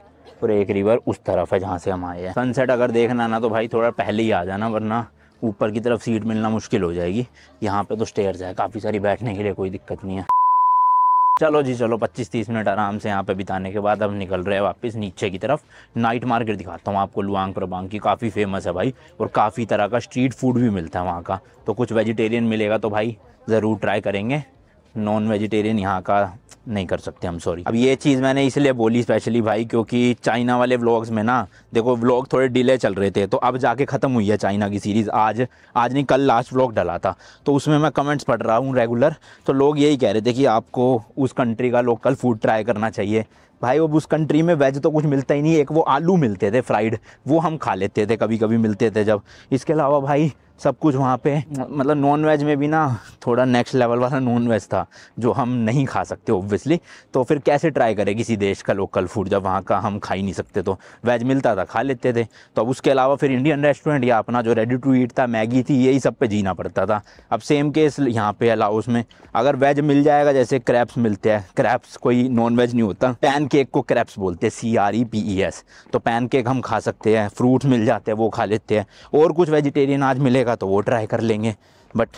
[SPEAKER 1] और एक रिवर उस तरफ है जहाँ से हम आए हैं सनसेट अगर देखना ना तो भाई थोड़ा पहले ही आ जाना वरना ऊपर की तरफ सीट मिलना मुश्किल हो जाएगी यहाँ पे तो स्टेयर है काफ़ी सारी बैठने के लिए कोई दिक्कत नहीं है चलो जी चलो 25-30 मिनट आराम से यहाँ पे बिताने के बाद अब निकल रहे हैं वापस नीचे की तरफ नाइट मार्केट दिखाता हूँ आपको लुआंग प्रबांग की काफ़ी फेमस है भाई और काफ़ी तरह का स्ट्रीट फूड भी मिलता है वहाँ का तो कुछ वेजिटेरियन मिलेगा तो भाई ज़रूर ट्राई करेंगे नॉन वेजिटेरियन यहाँ का नहीं कर सकते हम सॉरी अब ये चीज़ मैंने इसलिए बोली स्पेशली भाई क्योंकि चाइना वाले व्लॉग्स में ना देखो व्लॉग थोड़े डिले चल रहे थे तो अब जाके ख़त्म हुई है चाइना की सीरीज़ आज आज नहीं कल लास्ट व्लॉग डला था तो उसमें मैं कमेंट्स पढ़ रहा हूँ रेगुलर तो लोग यही कह रहे थे कि आपको उस कंट्री का लोकल फूड ट्राई करना चाहिए भाई अब उस कंट्री में वेज तो कुछ मिलता ही नहीं एक वो आलू मिलते थे फ्राइड वो हम खा लेते थे कभी कभी मिलते थे जब इसके अलावा भाई सब कुछ वहाँ पे मतलब नॉन वेज में भी ना थोड़ा नेक्स्ट लेवल वाला नॉन वेज था जो हम नहीं खा सकते ओब्वियसली तो फिर कैसे ट्राई करें किसी देश का लोकल फूड जब वहाँ का हम खा ही नहीं सकते तो वेज मिलता था खा लेते थे तो अब उसके अलावा फिर इंडियन रेस्टोरेंट या अपना जो रेडी टू ईट था मैगी थी यही सब पे जीना पड़ता था अब सेम केस यहाँ पे अलाउस में अगर वेज मिल जाएगा जैसे क्रैप्स मिलते हैं क्रैप्स कोई नॉन वेज नहीं होता पैन केक को क्रैप्स बोलते हैं C R E P E S तो पैन केक हम खा सकते हैं फ्रूट्स मिल जाते हैं वो खा लेते हैं और कुछ वेजिटेरियन आज मिलेगा लगा तो वो ट्राई कर लेंगे बट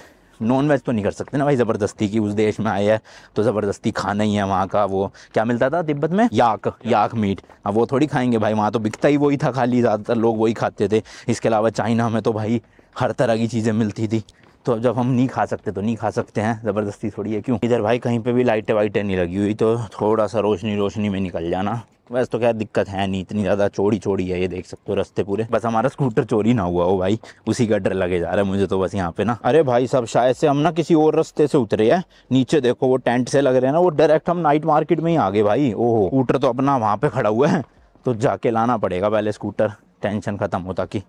[SPEAKER 1] नॉन वेज तो नहीं कर सकते ना भाई ज़बरदस्ती की उस देश में आया है तो ज़बरदस्ती खाना ही है वहाँ का वो क्या मिलता था तिब्बत में याक याक मीट अब वो थोड़ी खाएंगे भाई वहाँ तो बिकता ही वही था खाली ज़्यादातर लोग वही खाते थे इसके अलावा चाइना में तो भाई हर तरह की चीज़ें मिलती थी तो जब हम नहीं खा सकते तो नहीं खा सकते हैं ज़बरदस्ती थोड़ी है क्यों इधर भाई कहीं पे भी लाइटें वाइटें नहीं लगी हुई तो थोड़ा सा रोशनी रोशनी में निकल जाना वैसे तो क्या दिक्कत है नहीं इतनी ज़्यादा चोरी चोरी है ये देख सकते हो रस्ते पूरे बस हमारा स्कूटर चोरी ना हुआ हो भाई उसी का डर लगे जा रहा है मुझे तो बस यहाँ पे ना अरे भाई साहब शायद से हम ना किसी और रस्ते से उतरे हैं नीचे देखो वो टेंट से लग रहे हैं ना वो डायरेक्ट हम नाइट मार्केट में ही आ गए भाई ओहो स्कूटर तो अपना वहाँ पे खड़ा हुआ है तो जाके लाना पड़ेगा पहले स्कूटर टेंशन ख़त्म होता कि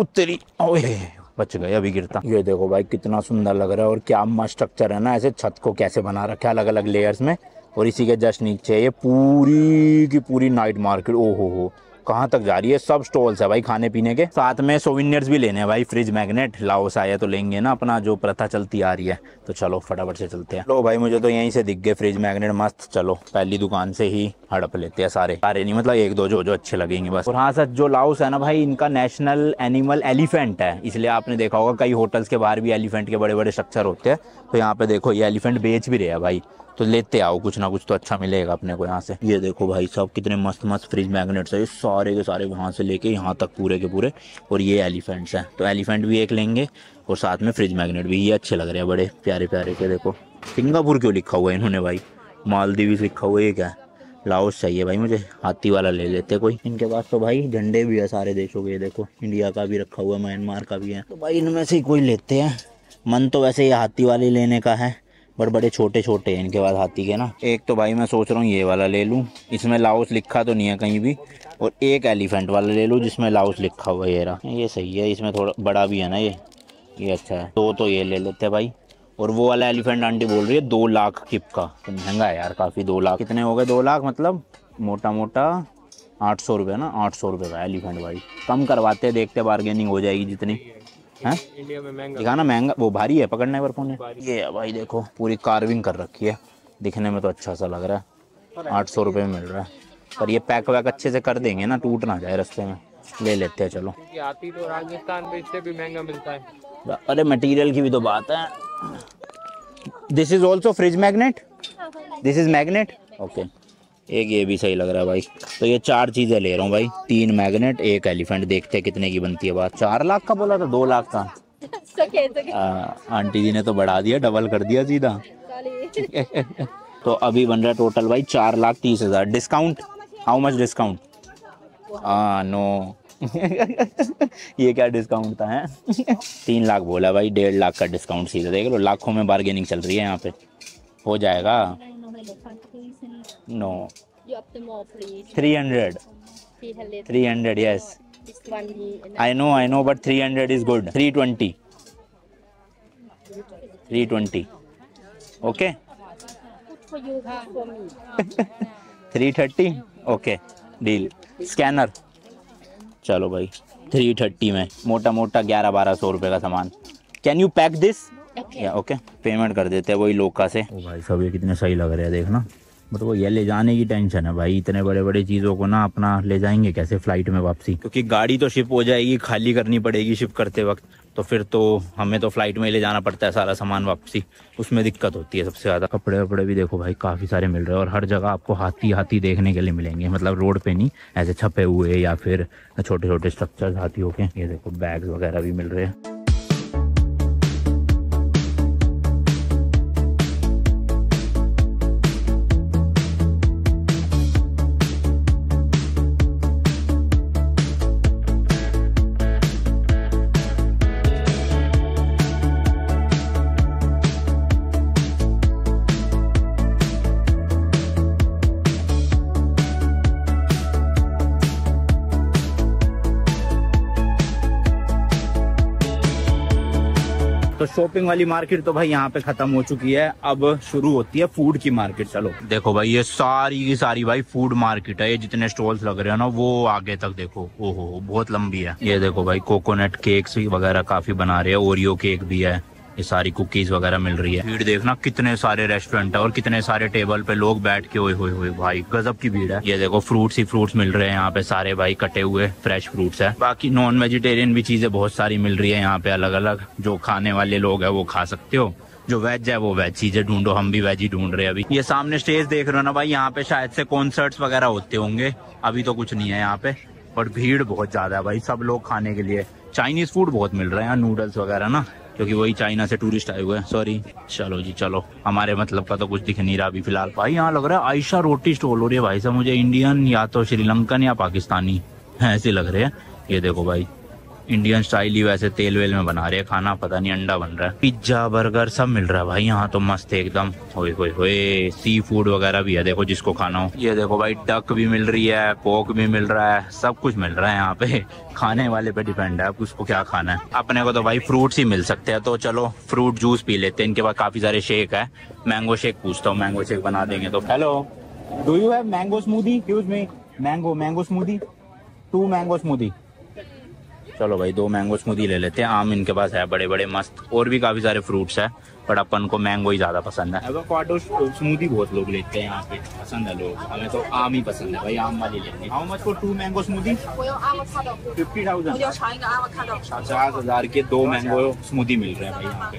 [SPEAKER 1] उतरी ओहे बच गए अभी गिरता ये देखो भाई कितना सुंदर लग रहा है और क्या मस्त स्ट्रक्चर है ना ऐसे छत को कैसे बना रखा है अलग अलग लेयर्स में और इसी के जस्ट नीचे ये पूरी की पूरी नाइट मार्केट ओ हो हो कहाँ तक जा रही है सब स्टॉल्स है भाई खाने पीने के साथ में सोविनियर्स भी लेने हैं भाई फ्रिज मैग्नेट लाओस आया तो लेंगे ना अपना जो प्रथा चलती आ रही है तो चलो फटाफट से चलते हैं लो भाई मुझे तो यहीं से दिख गए फ्रिज मैग्नेट मस्त चलो पहली दुकान से ही हड़प लेते हैं सारे सारे नहीं मतलब एक दो जो जो अच्छे लगेंगे बस और हाँ सर जो लाउस है ना भाई इनका नेशनल एनिमल एलिफेंट है इसलिए आपने देखा होगा कई होटल्स के बाहर भी एलिफेंट के बड़े बड़े स्ट्रक्चर होते हैं तो यहाँ पे देखो ये एलिफेंट बेच भी रहे हैं भाई तो लेते आओ कुछ ना कुछ तो अच्छा मिलेगा अपने को यहाँ से ये देखो भाई साहब कितने मस्त मस्त फ्रिज मैगनेट्स है ये सारे के सारे वहाँ से लेके यहाँ तक पूरे के पूरे और ये एलिफेंट्स हैं तो एलिफेंट भी एक लेंगे और साथ में फ्रिज मैगनेट भी ये अच्छे लग रहे हैं बड़े प्यारे प्यारे के देखो सिंगापुर क्यों लिखा हुआ है इन्होंने भाई मालदीव लिखा हुआ है क्या लाओस चाहिए भाई मुझे हाथी वाला ले लेते कोई इनके पास तो भाई झंडे भी है सारे देशों के देखो इंडिया का भी रखा हुआ है म्यांमार का भी है तो भाई इनमें से कोई लेते हैं मन तो वैसे ये हाथी वाले लेने का है बट बड़े छोटे छोटे हैं इनके बाद हाथी के ना एक तो भाई मैं सोच रहा हूँ ये वाला ले लूँ इसमें लाउस लिखा तो नहीं है कहीं भी और एक एलिफेंट वाला ले लूँ जिसमें लाउस लिखा हुआ ये रहा ये सही है इसमें थोड़ा बड़ा भी है ना ये ये अच्छा है दो तो ये ले लेते हैं भाई और वो वाला एलिफेंट आंटी बोल रही है दो लाख किप का तो महंगा है यार काफ़ी दो लाख कितने हो गए दो लाख मतलब मोटा मोटा आठ सौ रुपये ना आठ सौ रुपये का एलिफेंट भाई कम करवाते देखते बार्गेनिंग हो जाएगी जितनी इंडिया में महंगा वो भारी है पकड़ने पर फोन ये भाई देखो पूरी कार्विंग कर रखी है दिखने में तो अच्छा सा लग रहा है आठ सौ रुपये में मिल रहा है पर ये पैक वैक अच्छे से कर देंगे ना टूट ना जाए रस्ते में ले लेते हैं चलो आती तो राजस्थान में इससे भी महंगा मिलता है अरे मटेरियल की भी तो बात है this is also fridge magnet this is magnet okay एक ये भी सही लग रहा है भाई तो ये चार चीज़ें ले रहा हूँ भाई तीन मैग्नेट एक एलिफेंट देखते हैं कितने की बनती है बात चार लाख का बोला था दो लाख का
[SPEAKER 2] सके, सके। आ,
[SPEAKER 1] आंटी जी ने तो बढ़ा दिया डबल कर दिया सीधा (laughs) तो अभी बन रहा है टोटल भाई चार लाख तीस हज़ार discount how much discount ah, no (laughs) ये क्या डिस्काउंट था है तीन लाख बोला भाई डेढ़ लाख का डिस्काउंट सीधा देख लो लाखों में बार्गेनिंग चल रही है यहाँ पे हो जाएगा No.
[SPEAKER 2] You have the more, please.
[SPEAKER 1] 300.
[SPEAKER 2] 300. 300, yes.
[SPEAKER 1] I know, I know, but 300 is good. 320. 320. Okay?
[SPEAKER 2] Good for you, good for me.
[SPEAKER 1] 330? Okay. Deal. Scanner. चलो भाई थ्री थर्टी में मोटा मोटा ग्यारह बारह सौ रुपये का सामान कैन यू पैक दिस या ओके पेमेंट कर देते हैं वही लोका से ओ भाई सब ये कितने सही लग रहे हैं देखना बट मतलब वो ये ले जाने की टेंशन है भाई इतने बड़े बड़े चीज़ों को ना अपना ले जाएंगे कैसे फ्लाइट में वापसी क्योंकि गाड़ी तो शिप हो जाएगी खाली करनी पड़ेगी शिप करते वक्त तो फिर तो हमें तो फ्लाइट में ले जाना पड़ता है सारा सामान वापसी उसमें दिक्कत होती है सबसे ज़्यादा कपड़े वपड़े भी देखो भाई काफ़ी सारे मिल रहे हैं और हर जगह आपको हाथी हाथी देखने के लिए मिलेंगे मतलब रोड पे नहीं ऐसे छपे हुए या फिर छोटे छोटे स्ट्रक्चर हाथी होके ये देखो बैग वगैरह भी मिल रहे हैं शॉपिंग वाली मार्केट तो भाई यहाँ पे खत्म हो चुकी है अब शुरू होती है फूड की मार्केट चलो देखो भाई ये सारी की सारी भाई फूड मार्केट है ये जितने स्टॉल्स लग रहे हैं ना वो आगे तक देखो ओहो बहुत लंबी है ये देखो भाई कोकोनट केक्स वगैरह काफी बना रहे है ओरियो केक भी है ये सारी कुकीज वगैरह मिल रही है भीड़ देखना कितने सारे रेस्टोरेंट है और कितने सारे टेबल पे लोग बैठ के हुए हुए हुए भाई गजब की भीड़ है ये देखो फ्रूट्स ही फ्रूट्स मिल रहे हैं यहाँ पे सारे भाई कटे हुए फ्रेश फ्रूट्स है बाकी नॉन वेजिटेरियन भी चीजें बहुत सारी मिल रही है यहाँ पे अलग अलग जो खाने वाले लोग है वो खा सकते हो जो वेज है वो वेज चीजें ढूंढो हम भी वेज ही ढूंढ रहे हैं अभी ये सामने स्टेज देख रहे हो ना भाई यहाँ पे शायद से कॉन्सर्ट्स वगैरह होते होंगे अभी तो कुछ नहीं है यहाँ पे बट भीड़ बहुत ज्यादा है भाई सब लोग खाने के लिए चाइनीज फूड बहुत मिल रहा है यहाँ नूडल्स वगैरह ना क्योंकि वही चाइना से टूरिस्ट आए हुए हैं सॉरी चलो जी चलो हमारे मतलब का तो कुछ दिख नहीं रहा अभी फिलहाल भाई यहाँ लग रहा है आयशा रोटी स्टॉल हो रही है भाई साहब मुझे इंडियन या तो श्रीलंकन या पाकिस्तानी ऐसे लग रहे हैं ये देखो भाई इंडियन स्टाइल ही वैसे तेल वेल में बना रहे हैं खाना पता नहीं अंडा बन रहा है पिज्जा बर्गर सब मिल रहा है भाई यहाँ तो मस्त है एकदम होए होए होए सी फूड वगैरह भी है देखो जिसको खाना हो ये देखो भाई डक भी मिल रही है पोक भी मिल रहा है सब कुछ मिल रहा है यहाँ पे (laughs) खाने वाले पे डिपेंड है उसको क्या खाना है अपने को तो भाई फ्रूट्स ही मिल सकते हैं तो चलो फ्रूट जूस पी लेते हैं इनके पास काफी सारे शेक है मैंगो शेक पूछता हूँ मैंगो शेक बना देंगे तो hello do you have mango smoothie mango mango smoothie two mango smoothie चलो भाई दो मैंगो स्मूदी ले लेते हैं आम इनके पास है बड़े बड़े मस्त और भी काफ़ी सारे फ्रूट्स है बट अपन को मैंगो ही ज़्यादा पसंद है एवोकाडो स्मूदी बहुत लोग लेते हैं यहाँ पे पसंद है लोग हमें तो आम ही पसंद है भाई आम वाली लेंगे how much for two mango smoothie
[SPEAKER 2] fifty thousand पचास
[SPEAKER 1] हज़ार के दो मैंगो स्मूदी मिल रहे हैं भाई यहाँ पे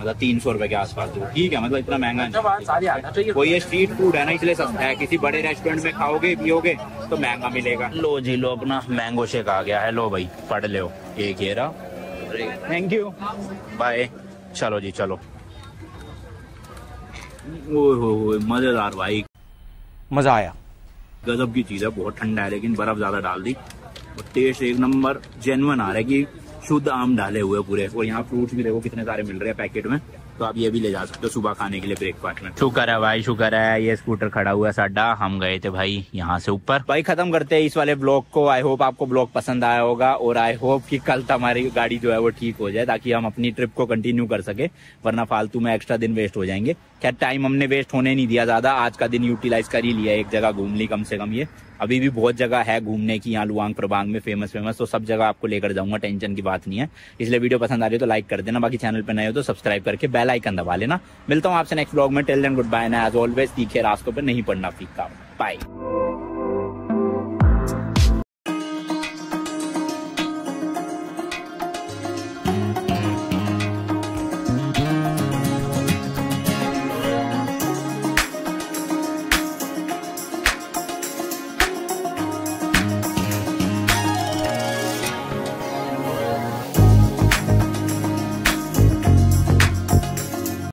[SPEAKER 1] मतलब तीन सौ रुपए के आसपास दो ठीक है मतलब इतना महंगा कोई स्ट्रीट फूड है ना इसलिए सस्ता है किसी बड़े रेस्टोरेंट में खाओगे पियोगे तो महंगा मिलेगा लो जी लो अपना मैंगो शेक आ गया है लो भाई पढ़ लो एक थैंक यू बाय चलो जी चलो मज़ेदार भाई मज़ा आया गजब की चीज़ है बहुत ठंडा है लेकिन बर्फ़ ज़्यादा डाल दी और टेस्ट एक नंबर जेनवन आ रहा है कि शुद्ध आम डाले हुए पूरे और यहाँ फ्रूट्स भी देखो कितने सारे मिल रहे हैं पैकेट में तो आप ये भी ले जा सकते हो सुबह खाने के लिए ब्रेकफास्ट में शुक्र है भाई शुक्र है ये स्कूटर खड़ा हुआ है साडा हम गए थे भाई यहाँ से ऊपर भाई खत्म करते हैं इस वाले ब्लॉग को आई होप आपको ब्लॉग पसंद आया होगा और आई होप कि कल तक तो हमारी गाड़ी जो है वो ठीक हो जाए ताकि हम अपनी ट्रिप को कंटिन्यू कर सके वरना फालतू में एक्स्ट्रा दिन वेस्ट हो जाएंगे खैर टाइम हमने वेस्ट होने नहीं दिया ज़्यादा आज का दिन यूटिलाइज कर ही लिया एक जगह घूम ली कम से कम ये अभी भी बहुत जगह है घूमने की यहाँ लुआंग प्रभांग में फेमस फेमस तो सब जगह आपको लेकर जाऊंगा टेंशन की बात नहीं है इसलिए वीडियो पसंद आ रही हो तो लाइक कर देना बाकी चैनल पर नए हो तो सब्सक्राइब करके बेल आइकन दबा लेना मिलता हूँ आपसे नेक्स्ट ब्लॉग में टेल देन गुड बाय ना एज ऑलवेज तीखे रास्तों पर नहीं पढ़ना फीका बाय